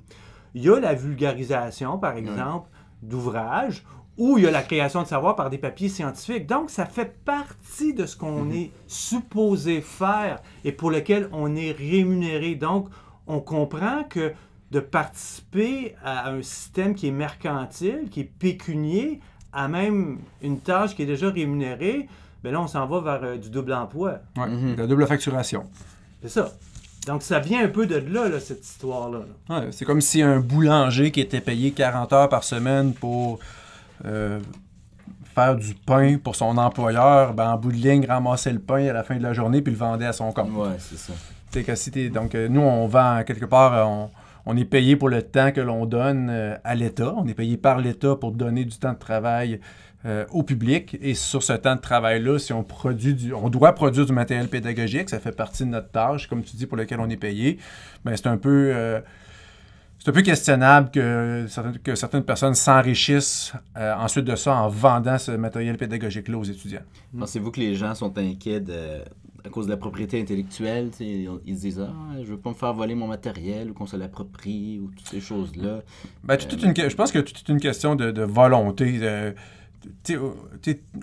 il y a la vulgarisation, par exemple, d'ouvrages, ou il y a la création de savoir par des papiers scientifiques. Donc, ça fait partie de ce qu'on mhm. est supposé faire et pour lequel on est rémunéré. Donc, on comprend que de participer à un système qui est mercantile, qui est pécunier, à même une tâche qui est déjà rémunérée, ben là, on s'en va vers euh, du double emploi. Oui, mhm, la double facturation. C'est ça. Donc, ça vient un peu de là, cette histoire-là. c'est comme si un boulanger qui était payé 40 heures par semaine pour euh, faire du pain pour son employeur, ben, en bout de ligne, ramassait le pain à la fin de la journée puis le vendait à son compte. Oui, c'est ça. que si donc, euh, nous, on vend quelque part, on, on est payé pour le temps que l'on donne euh, à l'État. On est payé par l'État pour donner du temps de travail euh, au public. Et sur ce temps de travail-là, si on produit du, on doit produire du matériel pédagogique, ça fait partie de notre tâche, comme tu dis, pour lequel on est payé. Mais ben, c'est un peu euh, c'est un peu questionnable que, certaines personnes s'enrichissent ensuite de ça en vendant ce matériel pédagogique-là aux étudiants. Pensez-vous que les gens sont inquiets de, à cause de la propriété intellectuelle, ils disent Ah, je veux pas me faire voler mon matériel ou qu'on se l'approprie ou toutes ces choses-là. Ben, une, je pense que c'est une question de, volonté.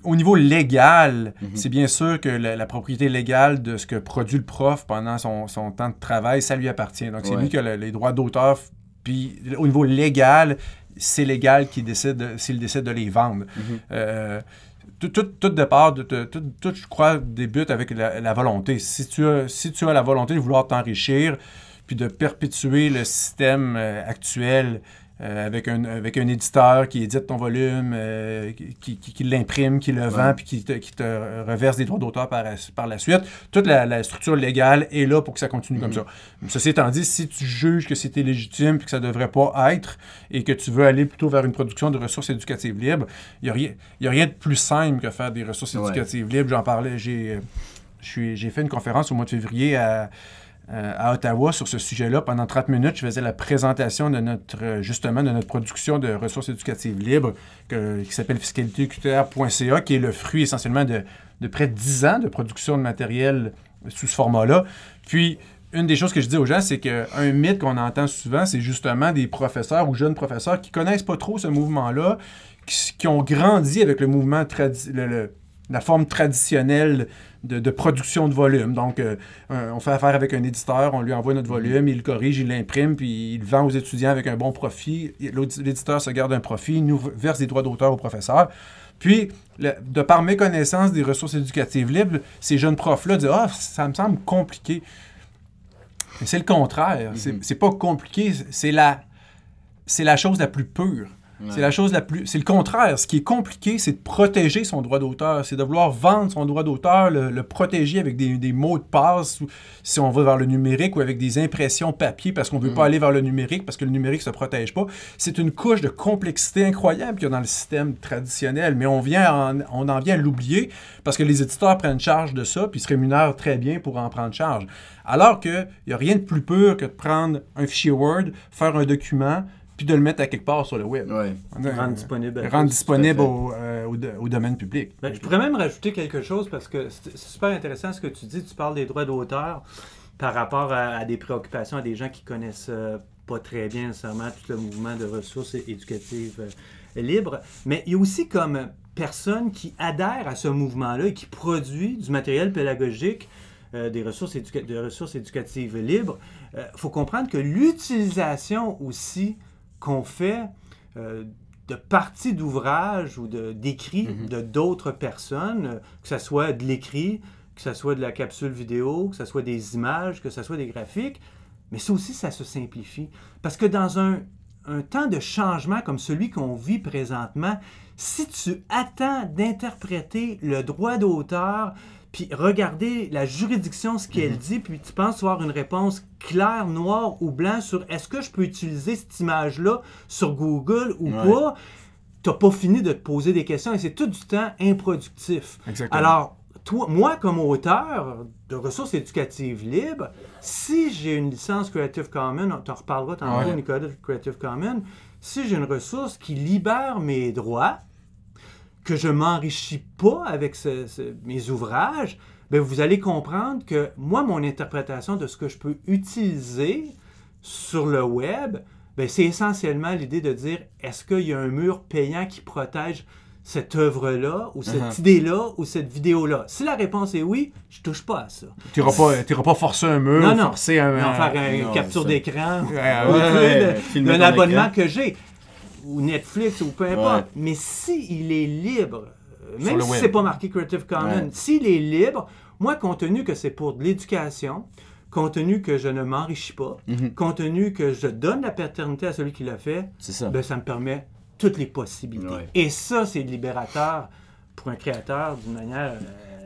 au niveau légal, mhm. c'est bien sûr que la, propriété légale de ce que produit le prof pendant son, son temps de travail, ça lui appartient. Donc, c'est lui que les droits d'auteur. Puis, au niveau légal, c'est légal qui décide, s'il décide de les vendre. Mhm. Euh, tout, départ, tout, tout, je crois, débute avec la, volonté. si tu as la volonté de vouloir t'enrichir, puis de perpétuer le système euh, actuel euh, avec, un, avec un éditeur qui édite ton volume, euh, qui, qui, l'imprime, qui le vend, puis qui te, qui te, reverse des droits d'auteur par, par, la suite. Toute la, structure légale est là pour que ça continue comme mhm. ça. Ceci étant dit, si tu juges que c'était légitime puis que ça ne devrait pas être et que tu veux aller plutôt vers une production de ressources éducatives libres, il n'y a, rien, a rien de plus simple que faire des ressources éducatives libres. J'en parlais, euh, j'ai fait une conférence au mois de février à euh, à Ottawa sur ce sujet-là. Pendant 30 minutes, je faisais la présentation de notre, euh, justement, de notre production de ressources éducatives libres qui s'appelle fiscalitéqtr.ca, qui est le fruit essentiellement de, près de 10 ans de production de matériel sous ce format-là. Puis, une des choses que je dis aux gens, c'est qu'un mythe qu'on entend souvent, c'est justement des professeurs ou jeunes professeurs qui connaissent pas trop ce mouvement-là, qui, ont grandi avec le mouvement, traditionnel. le, la forme traditionnelle de, production de volume. Donc, euh, on fait affaire avec un éditeur, on lui envoie notre mhm. volume, il le corrige, il l'imprime, puis il vend aux étudiants avec un bon profit. L'éditeur se garde un profit, il nous verse des droits d'auteur au professeurs. Puis, de par méconnaissance des ressources éducatives libres, ces jeunes profs-là disent Ah, ça me semble compliqué. Mais c'est le contraire. C'est mhm. pas compliqué, c'est la, la chose la plus pure. C'est la chose la plus. C'est le contraire. Ce qui est compliqué, c'est de protéger son droit d'auteur. C'est de vouloir vendre son droit d'auteur, le, protéger avec des, mots de passe, si on va vers le numérique, ou avec des impressions papier parce qu'on ne veut pas mm. aller vers le numérique, parce que le numérique ne se protège pas. C'est une couche de complexité incroyable qu'il y a dans le système traditionnel. Mais on, en, on en vient à l'oublier parce que les éditeurs prennent charge de ça, puis se rémunèrent très bien pour en prendre charge. Alors qu'il n'y a rien de plus pur que de prendre un fichier Word, faire un document, de le mettre à quelque part sur le web. Rendre disponible. Rendre disponible euh, au, domaine public. Ben, je pourrais même rajouter quelque chose parce que c'est super intéressant ce que tu dis. Tu parles des droits d'auteur par rapport à, des préoccupations à des gens qui connaissent euh, pas très bien nécessairement tout le mouvement de ressources éducatives euh, libres. Mais il y a aussi comme personne qui adhère à ce mouvement-là et qui produit du matériel pédagogique des ressources, ressources éducatives libres, il faut comprendre que l'utilisation aussi qu'on fait euh, de parties d'ouvrages ou d'écrits de, mhm. de d'autres personnes, que ce soit de l'écrit, que ce soit de la capsule vidéo, que ce soit des images, que ce soit des graphiques, mais ça aussi, ça se simplifie. Parce que dans un un temps de changement comme celui qu'on vit présentement, si tu attends d'interpréter le droit d'auteur, puis regarder la juridiction, ce qu'elle mhm. dit, puis tu penses avoir une réponse claire, noire ou blanc sur est-ce que je peux utiliser cette image-là sur Google ou pas pas, t'as pas fini de te poser des questions et c'est tout du temps improductif. Exactement. Alors, moi, comme auteur de ressources éducatives libres, si j'ai une licence Creative Commons, on en reparlera tantôt, Nicolas, Creative Commons, si j'ai une ressource qui libère mes droits, que je m'enrichis pas avec mes ouvrages, ben, vous allez comprendre que moi, mon interprétation de ce que je peux utiliser sur le web, ben, c'est essentiellement l'idée de dire est-ce qu'il y a un mur payant qui protège cette œuvre-là, ou cette uh-huh. idée-là, ou cette vidéo-là? Si la réponse est oui, je touche pas à ça. Tu n'iras pas, pas, forcer un mur, non, faire une capture d'écran, un abonnement que j'ai, ou Netflix, ou peu importe. Mais s'il il est libre, euh, même si c'est pas marqué Creative Commons, s'il est libre, moi, compte tenu que c'est pour de l'éducation, compte tenu que je ne m'enrichis pas, mm-hmm. compte tenu que je donne la paternité à celui qui l'a fait, ben, ça me permet toutes les possibilités. Et ça, c'est libérateur pour un créateur d'une manière. Euh,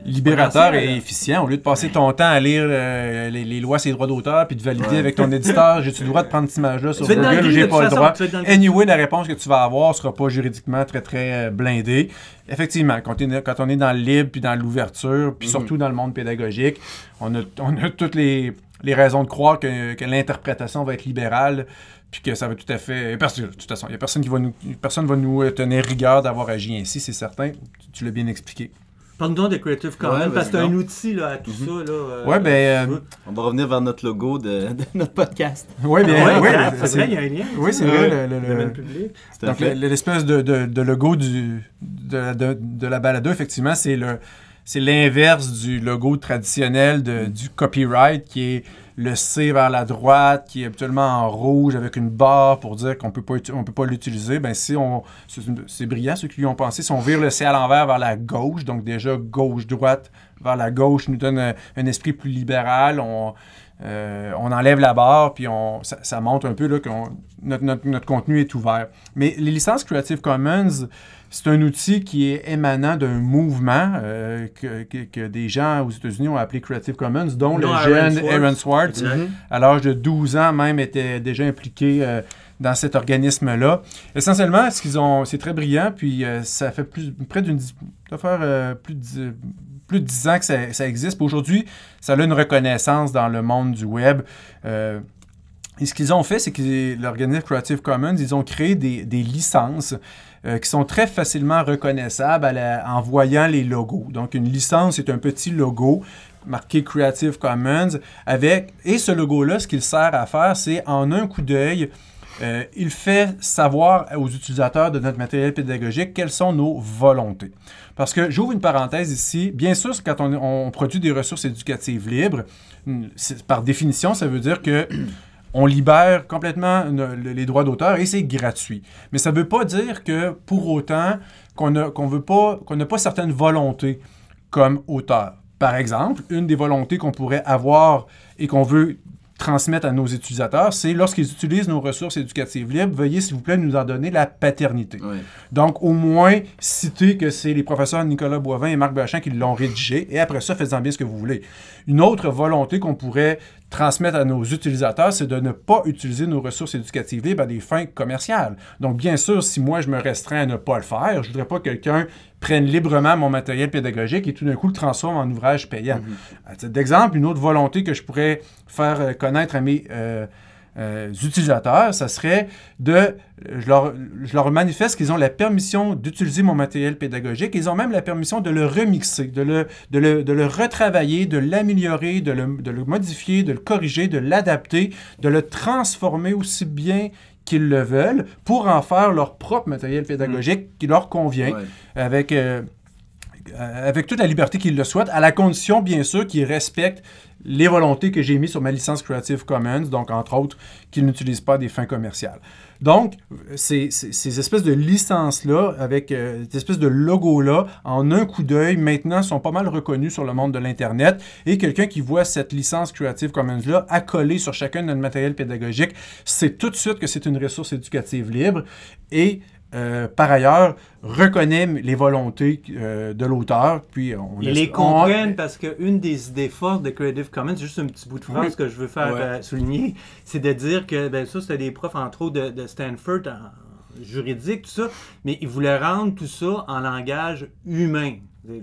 libérateur et efficient. Au lieu de passer ton temps à lire euh, les, lois ses droits d'auteur puis de valider avec ton éditeur, j'ai-tu le droit de prendre cette image-là sur Google ou j'ai pas le droit. Anyway, la réponse que tu vas avoir sera pas juridiquement très, très euh, blindée. Effectivement, quand, on est dans le libre puis dans l'ouverture, puis mhm. surtout dans le monde pédagogique, on a, on a toutes les, raisons de croire que, que l'interprétation va être libérale puis que ça va tout à fait. Parce que, de toute façon, il n'y a personne qui va nous, personne va nous euh, tenir rigueur d'avoir agi ainsi, c'est certain. Tu, l'as bien expliqué. Parle-nous de Creative Commons, parce que c'est un outil là, à tout mhm. ça. Là, euh, ouais, ben, euh, on va revenir vers notre logo de, notre podcast. Oui, bien, Oui, ouais, c'est vrai, il y a un lien. Oui, c'est vrai, le, le, public. Donc, l'espèce de, de, logo du, de, de la balado, effectivement, c'est le, c'est l'inverse du logo traditionnel de, mm. du copyright qui est le C vers la droite qui est habituellement en rouge avec une barre pour dire qu'on peut pas on peut pas l'utiliser ben si on c'est brillant ceux qui lui ont pensé si on vire le C à l'envers vers la gauche donc déjà gauche droite vers la gauche nous donne un, esprit plus libéral on, euh, on enlève la barre, puis on, ça, montre un peu là, que notre, notre, contenu est ouvert. Mais les licences Creative Commons, c'est un outil qui est émanant d'un mouvement euh, que, des gens aux États-Unis ont appelé Creative Commons, dont le jeune Aaron Swartz, mhm. à l'âge de 12 ans même, était déjà impliqué euh, dans cet organisme-là. Essentiellement, ce qu'ils ont, c'est très brillant, puis euh, ça fait plus, près d'une, faire plus de plus de 10 ans que ça, existe. Aujourd'hui, ça a une reconnaissance dans le monde du web. et ce qu'ils ont fait, c'est que l'organisme Creative Commons, ils ont créé des licences euh, qui sont très facilement reconnaissables en voyant les logos. Donc, une licence est un petit logo marqué Creative Commons avec et ce logo-là, ce qu'il sert à faire, c'est en un coup d'œil euh, il fait savoir aux utilisateurs de notre matériel pédagogique quelles sont nos volontés. Parce que j'ouvre une parenthèse ici. Bien sûr, quand on, on produit des ressources éducatives libres, par définition, ça veut dire que on libère complètement les droits d'auteur et c'est gratuit. Mais ça ne veut pas dire que pour autant qu'on n'a pas, pas certaines volontés comme auteur. Par exemple, une des volontés qu'on pourrait avoir et qu'on veut transmettre à nos utilisateurs, c'est lorsqu'ils utilisent nos ressources éducatives libres, veuillez s'il vous plaît nous en donner la paternité. Donc au moins citer que c'est les professeurs Nicolas Boivin et Marc Bachin qui l'ont rédigé et après ça faites-en bien ce que vous voulez. Une autre volonté qu'on pourrait transmettre à nos utilisateurs, c'est de ne pas utiliser nos ressources éducatives libres à des fins commerciales. Donc, bien sûr, si moi, je me restreins à ne pas le faire, je ne voudrais pas que quelqu'un prenne librement mon matériel pédagogique et tout d'un coup le transforme en ouvrage payant. Mm-hmm. d'exemple, une autre volonté que je pourrais faire euh, connaître à mes... Euh, euh, utilisateurs, ça serait de, je leur, je leur manifeste qu'ils ont la permission d'utiliser mon matériel pédagogique, ils ont même la permission de le remixer, de le, de le, de le retravailler, de l'améliorer, de le, de le modifier, de le corriger, de l'adapter, de le transformer aussi bien qu'ils le veulent pour en faire leur propre matériel pédagogique mm. qui leur convient avec... Euh, avec toute la liberté qu'ils le souhaitent, à la condition, bien sûr, qu'ils respectent les volontés que j'ai mises sur ma licence Creative Commons, donc entre autres qu'ils n'utilisent pas des fins commerciales. Donc, ces, espèces de licences-là, avec euh, ces espèces de logo-là, en un coup d'œil, maintenant sont pas mal reconnues sur le monde de l'Internet. Et quelqu'un qui voit cette licence Creative Commons-là accolée sur chacun de nos matériel pédagogique, c'est tout de suite que c'est une ressource éducative libre. Et euh, par ailleurs, reconnaît les volontés euh, de l'auteur. Puis on Ils les comprennent parce qu'une des idées fortes de Creative Commons, juste un petit bout de phrase que je veux faire euh, souligner, c'est de dire que ben, ça, c'était des profs, entre autres, de, Stanford en juridique, tout ça, mais ils voulaient rendre tout ça en langage humain.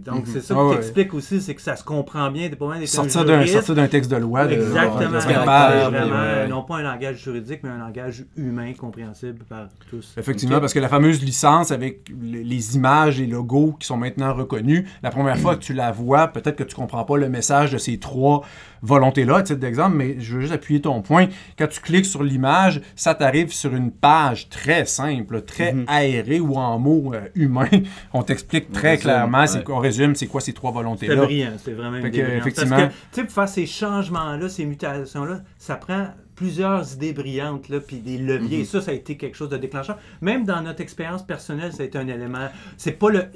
Donc, c'est mhm. ça ah que aussi, c'est que ça se comprend bien. sortir pas sortir d'un texte de loi. De, Exactement. De, Non pas un langage juridique, mais un langage humain compréhensible par tous. Effectivement, parce que la fameuse licence avec les images et logos qui sont maintenant reconnus, la première fois que tu la vois, peut-être que tu comprends pas le message de ces trois volontés-là, à titre d'exemple, mais je veux juste appuyer ton point. Quand tu cliques sur l'image, ça t'arrive sur une page très simple, très mhm. aérée ou en mots euh, humains. On t'explique très clairement c'est quoi on résume, c'est quoi ces trois volontés-là. C'est brillant, c'est vraiment une que, effectivement... Parce que, pour faire ces changements-là, ces mutations-là, ça prend plusieurs idées brillantes, là, puis des leviers. Mhm. Ça, ça a été quelque chose de déclencheur. Même dans notre expérience personnelle, ça a été un élément. C'est pas le,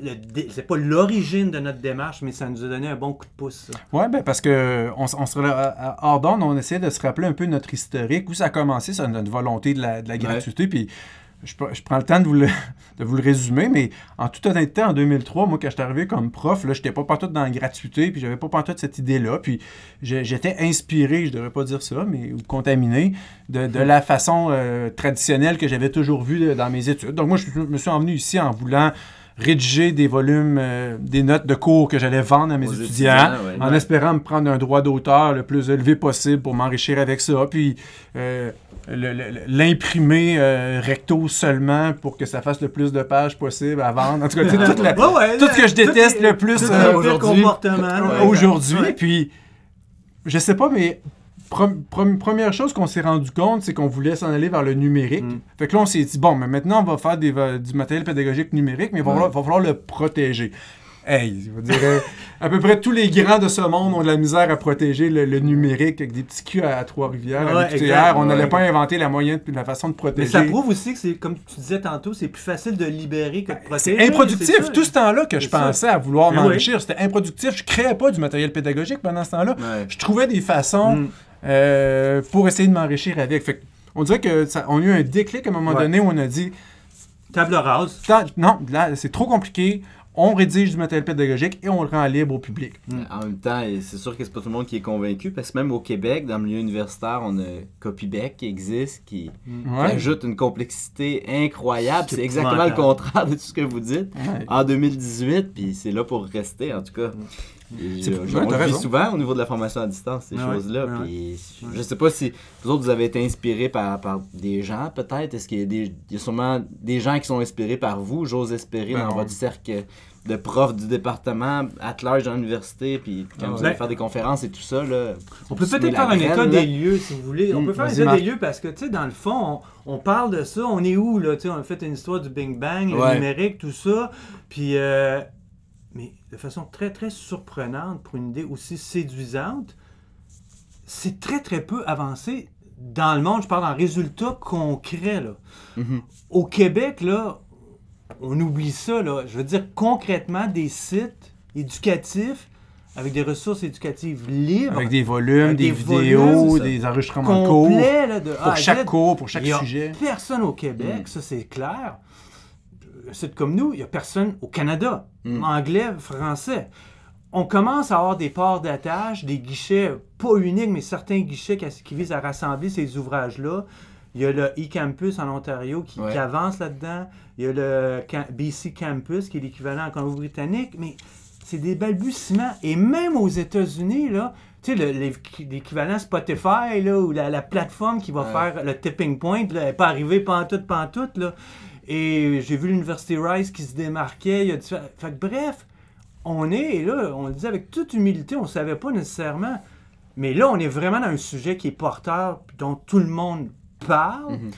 pas l'origine de notre démarche, mais ça nous a donné un bon coup de pouce. Oui, ben parce que on, on se, on essaie de se rappeler un peu notre historique, où ça a commencé, ça, notre volonté de la, de la gratuité, puis je, prends le temps de vous le, vous le résumer, mais en toute honnêteté, en 2003, moi, quand je arrivé comme prof, là, j'étais pas partout dans la gratuité, puis j'avais pas partout cette idée-là, puis j'étais inspiré, je devrais pas dire ça, mais ou contaminé, de, la façon euh, traditionnelle que j'avais toujours vue euh, dans mes études. Donc, moi, je, je me suis envenu ici en voulant rédiger des volumes, euh, des notes de cours que j'allais vendre à mes étudiants, en espérant me prendre un droit d'auteur le plus élevé possible pour m'enrichir avec ça, puis euh, l'imprimer euh, recto seulement pour que ça fasse le plus de pages possible à vendre. En tout cas, tout ce que je déteste le plus aujourd'hui. puis je sais pas, mais première chose qu'on s'est rendu compte, c'est qu'on voulait s'en aller vers le numérique. Mm. Fait que là, on s'est dit, bon, mais maintenant, on va faire des, du matériel pédagogique numérique, mais il va, falloir, le protéger. Hey, je euh, à peu près tous les grands de ce monde ont de la misère à protéger le, numérique avec des petits culs à, Trois-Rivières, On n'allait pas inventer la moyenne la façon de protéger. Mais ça prouve aussi que c'est, comme tu disais tantôt, c'est plus facile de libérer que de ben, protéger. C'est improductif. Tout ce temps-là que je pensais à vouloir m'enrichir, c'était improductif. Je ne créais pas du matériel pédagogique pendant ce temps-là. Je trouvais des façons. Mm. Euh, pour essayer de m'enrichir avec. Fait on dirait que on a eu un déclic à un moment donné où on a dit table rase. non, là c'est trop compliqué. On rédige du matériel pédagogique et on le rend libre au public. Mm. En même temps, c'est sûr que c'est pas tout le monde qui est convaincu, parce que même au Québec, dans le milieu universitaire, on a Copybeck qui existe, qui, mm. ajoute une complexité incroyable. C'est exactement le contraire de tout ce que vous dites en 2018, puis c'est là pour rester, en tout cas. Mm. Euh, je souvent au niveau de la formation à distance, ces ah choses-là. Je Je sais pas si vous autres, vous avez été inspirés par, des gens, peut-être. Est-ce qu'il y, a sûrement des gens qui sont inspirés par vous? J'ose espérer ben dans votre cercle de profs du département, à large dans l'université, puis quand vous allez faire des conférences et tout ça. Là, on peut peut-être faire un état des lieux, si vous voulez. on hmm, peut faire un état des lieux parce que, tu sais, dans le fond, on, parle de ça. On est où, là? Tu sais, on fait une histoire du Big Bang, le numérique, tout ça. Puis... Euh, mais de façon très, très surprenante pour une idée aussi séduisante, c'est très, très peu avancé dans le monde. Je parle en résultats concrets. Là. Mhm. Au Québec, là, on oublie ça. Là. Je veux dire, concrètement, des sites éducatifs avec des ressources éducatives libres. Avec des volumes, des, vidéos, des enregistrements de cours. Là, pour chaque cours, pour chaque sujet. Personne au Québec, mm. ça c'est clair c'est comme nous, il n'y a personne au Canada, hmm. anglais, français. On commence à avoir des ports d'attache, des guichets, pas uniques, mais certains guichets qui, visent à rassembler ces ouvrages-là. Il y a le e-campus en Ontario qui, avance là-dedans. Il y a le BC Campus qui est l'équivalent en Colombie-Britannique. Mais c'est des balbutiements. Et même aux États-Unis, là, tu sais, l'équivalent Spotify, là, ou la, plateforme qui va faire le tipping point, n'est pas arrivée pantoute, pantoute, là. Et j'ai vu l'Université Rice qui se démarquait. fait bref, on est, là, on le disait avec toute humilité, on ne savait pas nécessairement. Mais là, on est vraiment dans un sujet qui est porteur, dont tout le monde parle, mhm.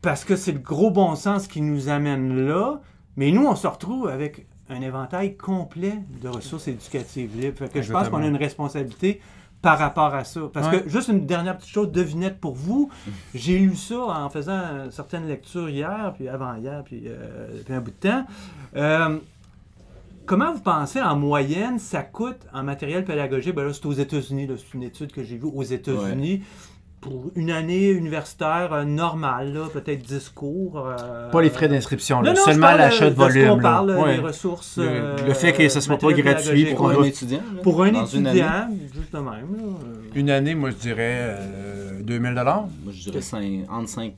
parce que c'est le gros bon sens qui nous amène là. Mais nous, on se retrouve avec un éventail complet de ressources éducatives libres. que je pense qu'on a une responsabilité par rapport à ça. Parce que juste une dernière petite chose, devinette pour vous. J'ai lu ça en faisant certaines lectures hier, puis avant-hier, puis euh, depuis un bout de temps. Euh, comment vous pensez en moyenne ça coûte en matériel pédagogique? Ben là, c'est aux États-Unis, c'est une étude que j'ai vue aux États-Unis pour une année universitaire euh, normale, peut-être discours cours. Euh, pas les frais d'inscription, seulement l'achat de, euh, volume. parle ressources. Le, fait que ce ne soit pas gratuit pour un étudiant. Pour un étudiant, juste de même. Une année, moi je dirais 2000 Moi je dirais 5, entre 000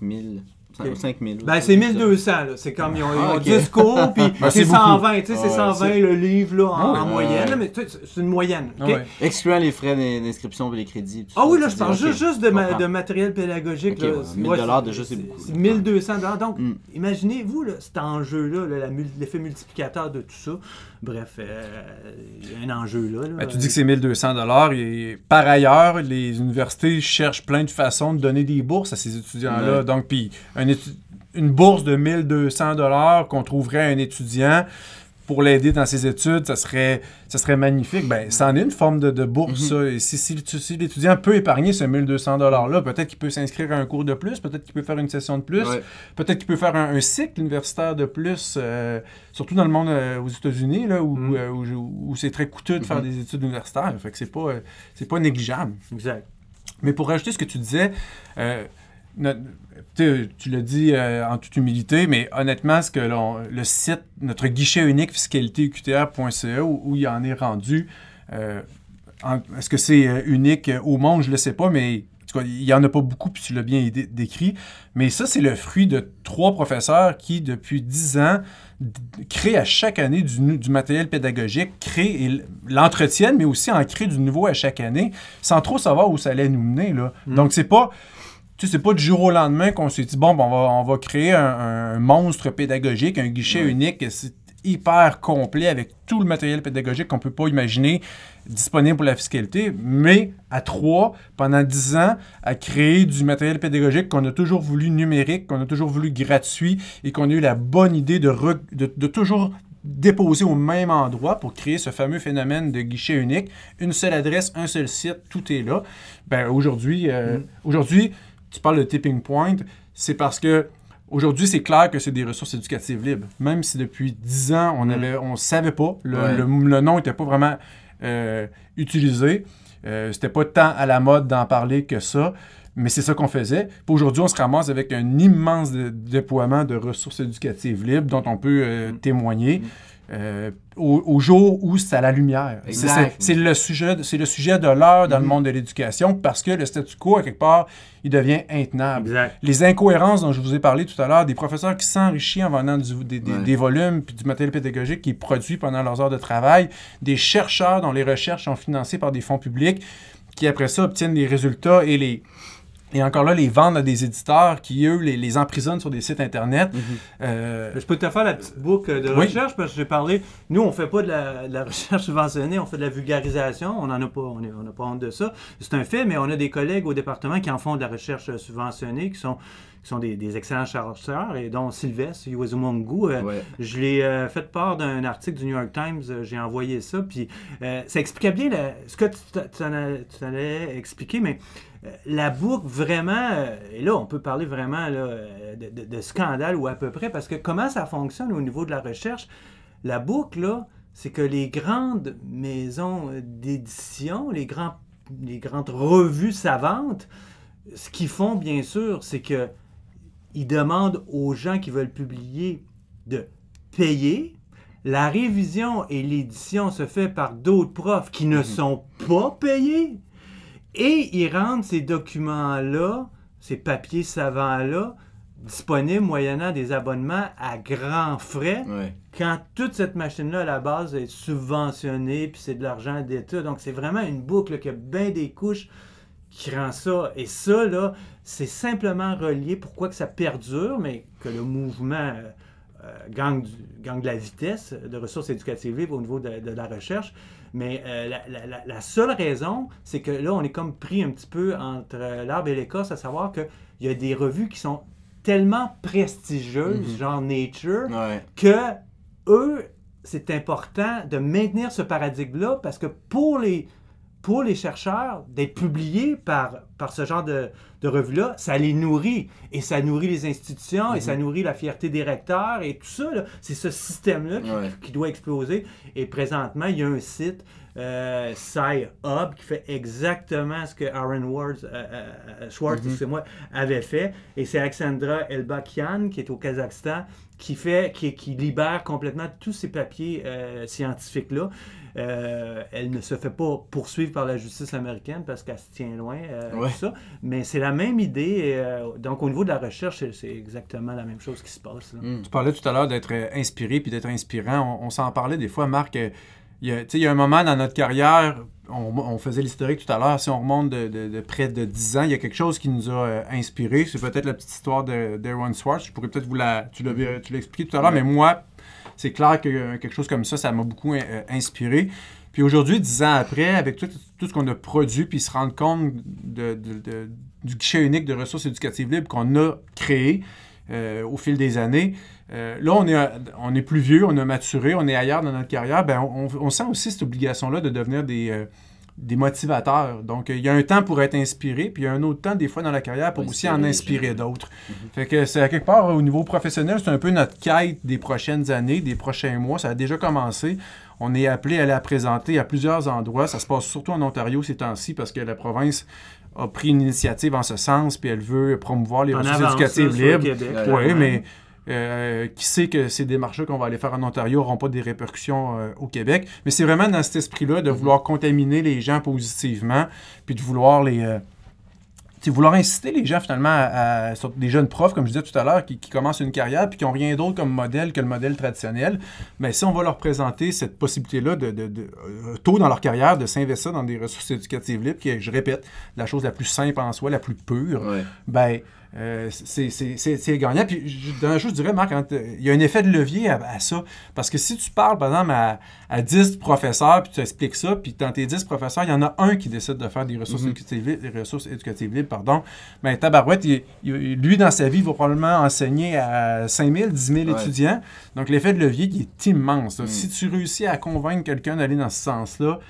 ben, c'est 1200, c'est comme ils ont, 10 ah, cours, puis c'est 120, tu sais, c'est 120 ah, le livre là, en, ah moyenne, mais c'est une moyenne. Okay? Excluant les frais d'inscription et les crédits. ah oui, là, je parle juste, de, matériel pédagogique. Là, 1000 dollars déjà, c'est beaucoup. 1200 Donc, mm. imaginez-vous cet enjeu-là, l'effet multiplicateur de tout ça. Bref, euh, il y a un enjeu là. Ben, tu dis que c'est 1200 dollars. Par ailleurs, les universités cherchent plein de façons de donner des bourses à ces étudiants-là. Donc, puis une bourse de 1200 dollars qu'on trouverait à un étudiant, pour l'aider dans ses études, ça serait, ça serait magnifique. Ben, c'en est une forme de, bourse, mhm. Et si, l'étudiant peut épargner ce 1200 $-là, peut-être qu'il peut, s'inscrire à un cours de plus, peut-être qu'il peut faire une session de plus, peut-être qu'il peut faire un, cycle universitaire de plus, euh, surtout dans le monde euh, aux États-Unis, là, mhm. euh, où, c'est très coûteux de faire mhm. des études universitaires. Fait que c'est pas, c'est pas négligeable. Exact. Mais pour rajouter ce que tu disais, notre, tu l'as dit euh, en toute humilité, mais honnêtement, ce que le site, notre guichet unique fiscalitéqtr.ca, e, où, où, il en est rendu, euh, est-ce que c'est euh, unique au monde? Je ne le sais pas, mais il n'y en a pas beaucoup, puis tu l'as bien décrit. Mais ça, c'est le fruit de trois professeurs qui, depuis dix ans, créent à chaque année du, matériel pédagogique, créent l'entretiennent, mais aussi en créent du nouveau à chaque année, sans trop savoir où ça allait nous mener. Là. Mm. Donc, c'est pas tu sais, c'est pas du jour au lendemain qu'on s'est dit, bon, ben, on, va, créer un, monstre pédagogique, un guichet unique. C'est hyper complet avec tout le matériel pédagogique qu'on peut pas imaginer disponible pour la fiscalité, mais à trois, pendant dix ans, à créer du matériel pédagogique qu'on a toujours voulu numérique, qu'on a toujours voulu gratuit et qu'on a eu la bonne idée de, de, toujours déposer au même endroit pour créer ce fameux phénomène de guichet unique. Une seule adresse, un seul site, tout est là. Ben, aujourd'hui, euh, mm. aujourd'hui, tu parles de tipping point, c'est parce que Aujourd'hui, c'est clair que c'est des ressources éducatives libres. Même si depuis 10 ans, on ne mm. on savait pas, le, nom n'était pas vraiment euh, utilisé. Euh, C'était pas tant à la mode d'en parler que ça, mais c'est ça qu'on faisait. Aujourd'hui, on se ramasse avec un immense déploiement de ressources éducatives libres dont on peut euh, mm. témoigner. Mm. Euh, au, jour où c'est à la lumière. C'est le sujet, c'est le sujet de l'heure dans le mm-hmm. monde de l'éducation parce que le statu quo, à quelque part, il devient intenable. Les incohérences dont je vous ai parlé tout à l'heure, des professeurs qui s'enrichissent en vendant des, des, des, volumes puis du matériel pédagogique qui est produit pendant leurs heures de travail, des chercheurs dont les recherches sont financées par des fonds publics qui, après ça, obtiennent des résultats et les et encore là, les vendent à des éditeurs qui, eux, les, emprisonnent sur des sites Internet. Mhm. Euh, je peux te faire la petite boucle de recherche parce que j'ai parlé. Nous, on ne fait pas de la, recherche subventionnée, on fait de la vulgarisation. On n'en a pas, on n'a pas honte de ça. C'est un fait, mais on a des collègues au département qui en font de la recherche subventionnée, qui sont qui sont des, excellents chercheurs, et dont Sylvestre Iwazumongu. Euh, je l'ai euh, fait part d'un article du New York Times, j'ai envoyé ça, puis ça expliquait bien ce que tu allais expliquer, mais la boucle vraiment, euh, et là on peut parler vraiment euh, de, scandale ou à peu près, parce que comment ça fonctionne au niveau de la recherche, la boucle, là, c'est que les grandes maisons d'édition, les, grandes revues savantes, ce qu'ils font bien sûr, c'est qu'ils demandent aux gens qui veulent publier de payer. La révision et l'édition se fait par d'autres profs qui ne mhm. sont pas payés et ils rendent ces documents-là, ces papiers savants-là, disponibles moyennant des abonnements à grands frais. Quand toute cette machine-là, à la base, est subventionnée, puis c'est de l'argent d'État. Donc, c'est vraiment une boucle qui a bien des couches qui rend ça. Et ça, là, c'est simplement relié pourquoi que ça perdure, mais que le mouvement euh, euh, gagne, de la vitesse de ressources éducatives libres au niveau de la recherche. Mais euh, la, seule raison, c'est que là, on est comme pris un petit peu entre l'arbre et l'écosse, à savoir qu'il y a des revues qui sont tellement prestigieuses, mhm. genre Nature, que eux, c'est important de maintenir ce paradigme-là parce que pour les pour les chercheurs d'être publiés par, par ce genre de, revue-là, ça les nourrit. Et ça nourrit les institutions, et ça mhm. nourrit la fierté des recteurs, et tout ça. C'est ce système-là qui, qui, doit exploser. Et présentement, il y a un site euh, Cy Hub, qui fait exactement ce que Aaron euh, euh, euh, Schwartz mhm. moi, avait fait. Et c'est Alexandra Elbakian, qui est au Kazakhstan, qui, fait, qui, libère complètement tous ces papiers scientifiques-là. elle ne se fait pas poursuivre par la justice américaine parce qu'elle se tient loin ça. Mais c'est la même idée. donc, au niveau de la recherche, c'est exactement la même chose qui se passe. Mm. Tu parlais tout à l'heure d'être inspiré puis d'être inspirant. on s'en parlait des fois, Marc. Il y, a, un moment dans notre carrière, on, faisait l'historique tout à l'heure, si on remonte de, près de 10 ans, il y a quelque chose qui nous a euh, inspiré. C'est peut-être la petite histoire d'Aaron Swartz. Je pourrais peut-être vous la. Tu mm-hmm. l'as expliqué tout à l'heure, mais moi, c'est clair que euh, quelque chose comme ça, ça m'a beaucoup euh, inspiré. Puis aujourd'hui, dix ans après, avec tout, ce qu'on a produit, puis se rendre compte du guichet unique de ressources éducatives libres qu'on a créé au fil des années, euh, là, on est, euh, on est plus vieux, on a maturé, on est ailleurs dans notre carrière. Ben, on, sent aussi cette obligation-là de devenir des, euh, des motivateurs. Donc, il y a un temps pour être inspiré, puis il y a un autre temps, des fois, dans la carrière pour aussi en inspirer d'autres. Mm-hmm. Fait que c'est à quelque part, au niveau professionnel, c'est un peu notre quête des prochaines années, des prochains mois. Ça a déjà commencé. On est appelé à la présenter à plusieurs endroits. Ça se passe surtout en Ontario ces temps-ci parce que la province a pris une initiative en ce sens, puis elle veut promouvoir les ressources éducatives libres. Oui, mais... Euh, qui sait que ces démarches qu'on va aller faire en Ontario n'auront pas des répercussions euh, au Québec. Mais c'est vraiment dans cet esprit-là de mhm. vouloir contaminer les gens positivement, puis de vouloir les... Euh, vouloir inciter les gens finalement à, des jeunes profs, comme je disais tout à l'heure, qui, commencent une carrière puis qui n'ont rien d'autre comme modèle que le modèle traditionnel, mais si on va leur présenter cette possibilité-là de, euh, tôt dans leur carrière de s'investir dans des ressources éducatives libres, qui est, je répète, la chose la plus simple en soi, la plus pure, ben euh, c'est gagnant. Puis, jour je dirais, Marc, hein, il y a un effet de levier à, ça. Parce que si tu parles, par exemple, à, 10 professeurs, puis tu expliques ça, puis dans tes 10 professeurs, il y en a un qui décide de faire des ressources, mm-hmm. éducatives, libres, pardon. Mais ben, Tabarouette, lui, dans sa vie, il va probablement enseigner à 5 000, 10 000 étudiants. Donc, l'effet de levier, il est immense. Mm. Si tu réussis à convaincre quelqu'un d'aller dans ce sens-là,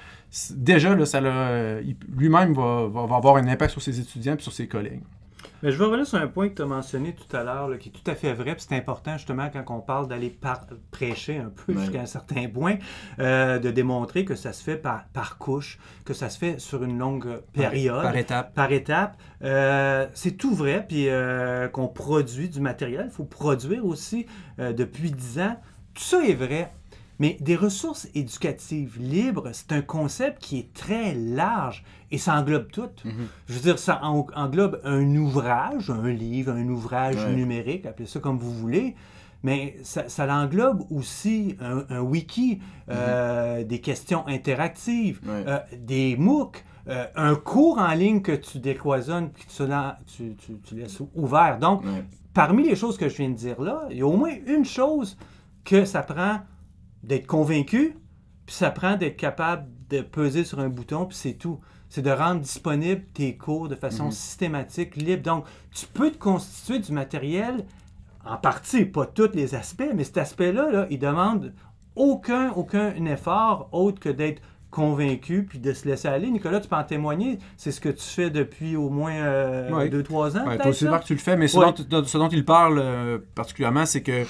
déjà, lui-même va, va avoir un impact sur ses étudiants et sur ses collègues je veux revenir sur un point que tu as mentionné tout à l'heure, qui est tout à fait vrai, puis c'est important justement quand on parle d'aller prêcher un peu jusqu'à un certain point, euh, de démontrer que ça se fait par, par couche, que ça se fait sur une longue période. Par, étape. Par étape. Euh, c'est tout vrai, puis euh, qu'on produit du matériel, il faut produire aussi depuis dix ans. Tout ça est vrai. Mais des ressources éducatives libres, c'est un concept qui est très large et ça englobe tout. Mhm. Je veux dire, ça englobe un ouvrage, un livre, un ouvrage numérique, appelez ça comme vous voulez, mais ça, ça l'englobe aussi un, wiki, euh, mhm. des questions interactives, euh, des MOOC. Euh, un cours en ligne que tu décloisonnes, que tu, tu, laisses ouvert. Donc, parmi les choses que je viens de dire là, il y a au moins une chose que ça prend d'être convaincu, puis ça prend d'être capable de peser sur un bouton, puis c'est tout. C'est de rendre disponible tes cours de façon mhm. systématique, libre. Donc, tu peux te constituer du matériel, en partie, pas tous les aspects, mais cet aspect-là, là, il demande aucun, aucun effort autre que d'être convaincu puis de se laisser aller. Nicolas, tu peux en témoigner. C'est ce que tu fais depuis au moins 2-3 euh, ans. Oui, toi aussi, tu le fais, mais ce, dont, il parle euh, particulièrement, c'est que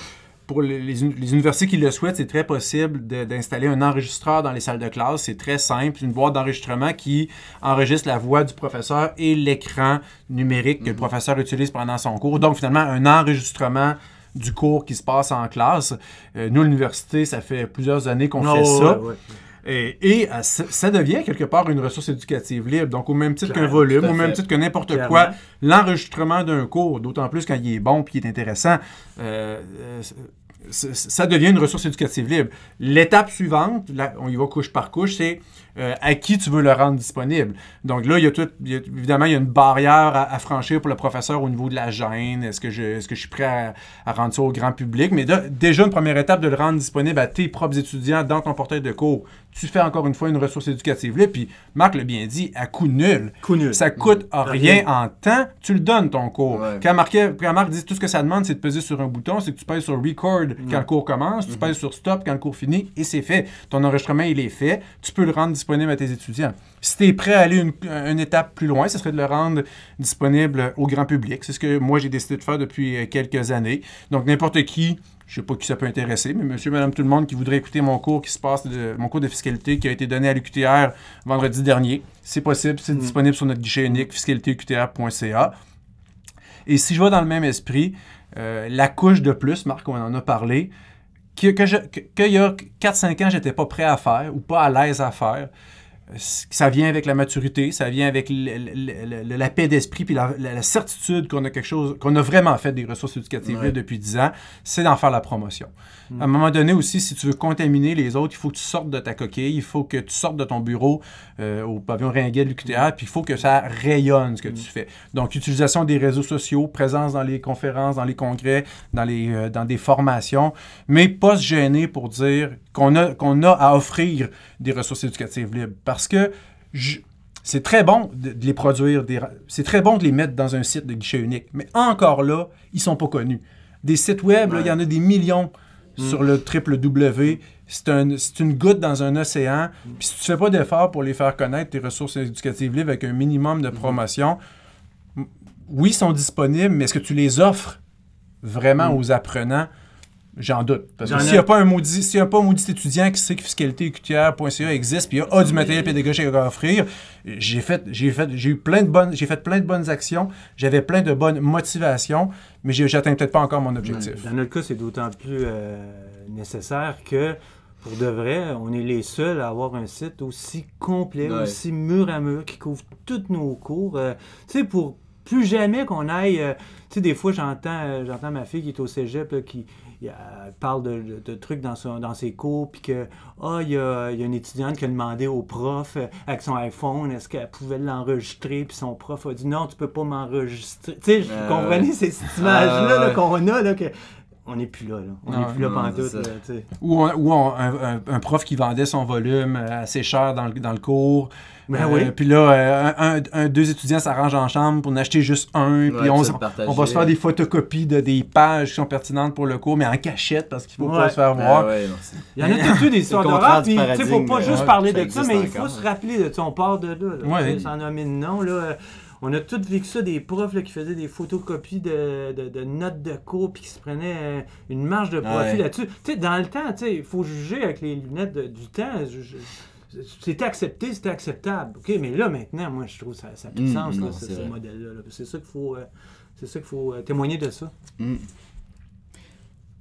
pour les, universités qui le souhaitent, c'est très possible d'installer un enregistreur dans les salles de classe. C'est très simple. Une boîte d'enregistrement qui enregistre la voix du professeur et l'écran numérique que le mhm. professeur utilise pendant son cours. Donc, finalement, un enregistrement du cours qui se passe en classe. Euh, nous, l'université, ça fait plusieurs années qu'on ah fait ça. Et, ça devient quelque part une ressource éducative libre. Donc, au même titre qu'un volume, au même titre que n'importe quoi, l'enregistrement d'un cours, d'autant plus quand il est bon et qu'il est intéressant, euh, euh, ça devient une ressource éducative libre. L'étape suivante, on y va couche par couche, c'est euh, à qui tu veux le rendre disponible. Donc là, il y a tout, évidemment, il y a une barrière à, franchir pour le professeur au niveau de la gêne. Est-ce que, je, que je suis prêt à, rendre ça au grand public? Mais déjà, une première étape de le rendre disponible à tes propres étudiants dans ton portail de cours. Tu fais encore une fois une ressource éducative là, puis Marc l'a bien dit, à coût nul. Coup nul. Ça coûte mmh. rien, en temps, tu le donnes ton cours. Quand, Marc, dit tout ce que ça demande, c'est de peser sur un bouton, c'est que tu pèses sur record quand mmh. le cours commence, tu mmh. sur stop quand le cours finit, et c'est fait. Ton enregistrement, il est fait. Tu peux le rendre disponible disponible à tes étudiants. Si tu es prêt à aller une, étape plus loin, ce serait de le rendre disponible au grand public. C'est ce que moi, j'ai décidé de faire depuis euh, quelques années. Donc, n'importe qui, je ne sais pas qui ça peut intéresser, mais monsieur, madame, tout le monde qui voudrait écouter mon cours qui se passe, de, mon cours de fiscalité qui a été donné à l'UQTR vendredi dernier, c'est possible, c'est mm. disponible sur notre guichet unique, fiscalitéuqtr.ca. Et si je vais dans le même esprit, euh, la couche de plus, Marc, on en a parlé, qu'il que que, y a 4-5 ans, j'étais pas prêt à faire ou pas à l'aise à faire ça vient avec la maturité, ça vient avec la paix d'esprit, puis la, certitude qu'on a quelque chose, qu'on a vraiment fait des ressources éducatives libres depuis 10 ans, c'est d'en faire la promotion. Mm. À un moment donné aussi, si tu veux contaminer les autres, il faut que tu sortes de ta coquille, il faut que tu sortes de ton bureau euh, au pavillon Ringuet de l'UQTR, mm. puis il faut que ça rayonne ce que mm. tu fais. Donc, utilisation des réseaux sociaux, présence dans les conférences, dans les congrès, dans, les, euh, dans des formations, mais pas se gêner pour dire qu'on a, qu'on a à offrir des ressources éducatives libres parce que c'est très bon de, les produire, c'est très bon de les mettre dans un site de guichet unique, mais encore là, ils sont pas connus. Des sites web, il y en a des millions sur le triple W. C'est, une goutte dans un océan. Mm. Puis si tu ne fais pas d'effort pour les faire connaître, tes ressources éducatives libres avec un minimum de mm-hmm. promotion, oui, ils sont disponibles, mais est-ce que tu les offres vraiment mm. aux apprenants? J'en doute. Parce que s'il n'y a pas un maudit, s'il a pas un maudit étudiant qui sait que fiscalitéécutière.ca existe, puis il y a du matériel pédagogique à offrir, j'ai fait, j'ai fait, j'ai eu plein de bonnes, j'ai fait plein de bonnes actions, j'avais plein de bonnes motivations, mais j'atteins peut-être pas encore mon objectif. Dans notre cas, c'est d'autant plus euh, nécessaire que pour de vrai, on est les seuls à avoir un site aussi complet, aussi mur à mur, qui couvre tous nos cours. Euh, tu sais, pour plus jamais qu'on aille. Euh, tu sais, des fois, j'entends, j'entends ma fille qui est au cégep qui euh, parle de, trucs dans, son, dans ses cours, puis que, oh, il, y a une étudiante qui a demandé au prof, euh, avec son iPhone, est-ce qu'elle pouvait l'enregistrer, puis son prof a dit, non, tu peux pas m'enregistrer. Tu sais, vous euh, comprenez ces, images -là, qu'on a, là, que on n'est plus là. là. On n'est ah, plus là pendant tout. ou, un, prof qui vendait son volume euh, assez cher dans le, dans le cours. Ben euh, Puis là, euh, un, deux étudiants s'arrangent en chambre pour n'acheter juste un. puis on, on, va se faire des photocopies de des pages qui sont pertinentes pour le cours, mais en cachette parce qu'il ne faut pas se faire ah voir. il y en a tout des histoires d'horreur. Il ne faut pas juste parler de ça, mais il faut se rappeler de son On part de là. là. Ça en a mis le nom. Là. On a tous vécu ça, des profs qui faisaient des photocopies de, notes de cours puis qui se prenaient euh, une marge de profit là-dessus. dans le temps, il faut juger avec les lunettes du temps. c'était accepté, c'était acceptable. OK, mais là, maintenant, moi, je trouve ça, ça a plus de mm, sens, là, ce, modèle-là. C'est ça qu'il faut, euh, qu'il faut euh, témoigner de ça. Mm.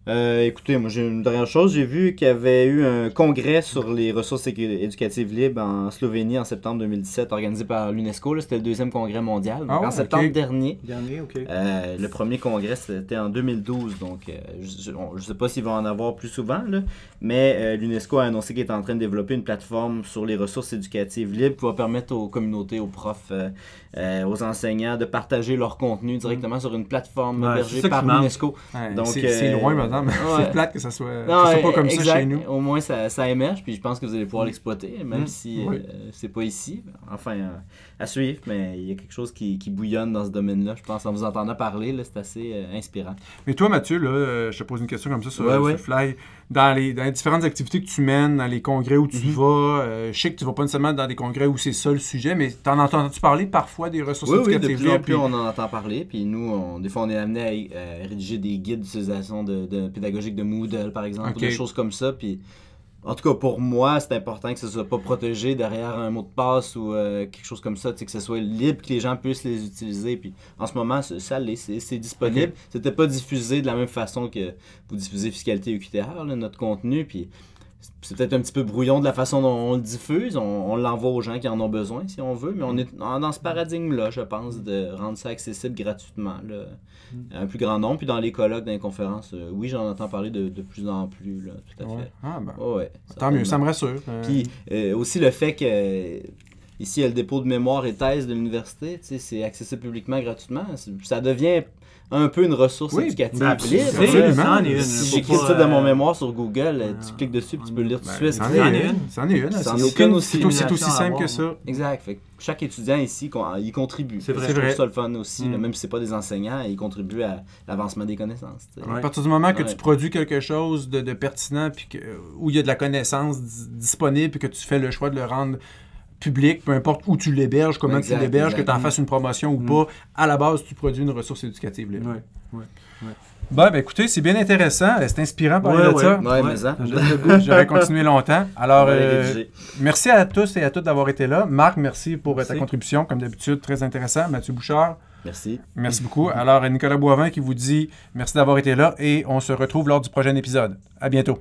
Euh, écoutez, moi j'ai une dernière chose. J'ai vu qu'il y avait eu un congrès sur les ressources éducatives libres en Slovénie en septembre 2017, organisé par l'UNESCO. C'était le deuxième congrès mondial. Ah en septembre dernier. Euh, le premier congrès, c'était en 2012. Donc, euh, je ne sais pas s'il va en avoir plus souvent, là, mais l'UNESCO a annoncé qu'il est en train de développer une plateforme sur les ressources éducatives libres qui va permettre aux communautés, aux profs, aux enseignants de partager leur contenu directement mm. sur une plateforme hébergée par l'UNESCO. donc c'est loin maintenant c'est plate que ça soit, non, pas comme ça chez nous. Au moins, ça, émerge, puis je pense que vous allez pouvoir mm. l'exploiter, même mm. si euh, c'est pas ici. Enfin, euh, à suivre, mais il y a quelque chose qui, qui bouillonne dans ce domaine-là. Je pense, en vous entendant parler, c'est assez euh, inspirant. Mais toi, Mathieu, euh, je te pose une question comme ça sur, le euh, Fly. Dans les, différentes activités que tu mènes, dans les congrès où tu mhm. vas, je sais que tu vas pas nécessairement dans des congrès où c'est ça le sujet, mais en entends-tu parler parfois des ressources oui, éducatives? Oui, de plus plus, on en entend parler. Puis nous, on, des fois, on est amené à, rédiger des guides d'utilisation de, de, pédagogique de Moodle, par exemple, ou des choses comme ça. Puis en tout cas, pour moi, c'est important que ce soit pas protégé derrière un mot de passe ou euh, quelque chose comme ça, que ce soit libre, que les gens puissent les utiliser. Puis en ce moment, ça c'est disponible. C'était pas diffusé de la même façon que vous diffusez Fiscalité UQTR, notre contenu. Puis c'est peut-être un petit peu brouillon de la façon dont on le diffuse. On, l'envoie aux gens qui en ont besoin si on veut, mais on est dans ce paradigme-là, je pense, de rendre ça accessible gratuitement hmm. un plus grand nombre. Puis dans les colloques, dans les conférences, euh, oui, j'en entends parler de, plus en plus, là, tout à fait. Ah ben, tant mieux, ça me rassure. Euh. Puis euh, aussi le fait que ici, il y a le dépôt de mémoire et thèse de l'université, c'est accessible publiquement gratuitement. Ça devient un peu une ressource éducative ben, libre. une. Si j'écris ça dans mon euh, mémoire sur Google, tu cliques dessus et tu peux le lire tout de ben, suite. C'en est une. C'en est une. aussi. C'est aussi simple que ça. Exact. chaque étudiant ici, il contribue. C'est vrai. Je le fun aussi. Mm. Même si c'est pas des enseignants, ils contribuent à l'avancement des connaissances. À partir du moment que tu produis quelque chose de pertinent puis où il y a de la connaissance disponible puis que tu fais le choix de le rendre public, peu importe où tu l'héberges, comment tu l'héberges, que tu en fasses une promotion ou mm. pas, à la base, tu produis une ressource éducative Oui. ben écoutez, c'est bien intéressant, c'est inspirant pour parler ouais, de ça. Ouais, mais ça. J'aurais continué longtemps. Alors, euh, merci à tous et à toutes d'avoir été là. Marc, merci pour ta contribution, comme d'habitude, très intéressant. Mathieu Bouchard. Merci. Merci beaucoup. Alors, Nicolas Boivin qui vous dit merci d'avoir été là et on se retrouve lors du prochain épisode. À bientôt.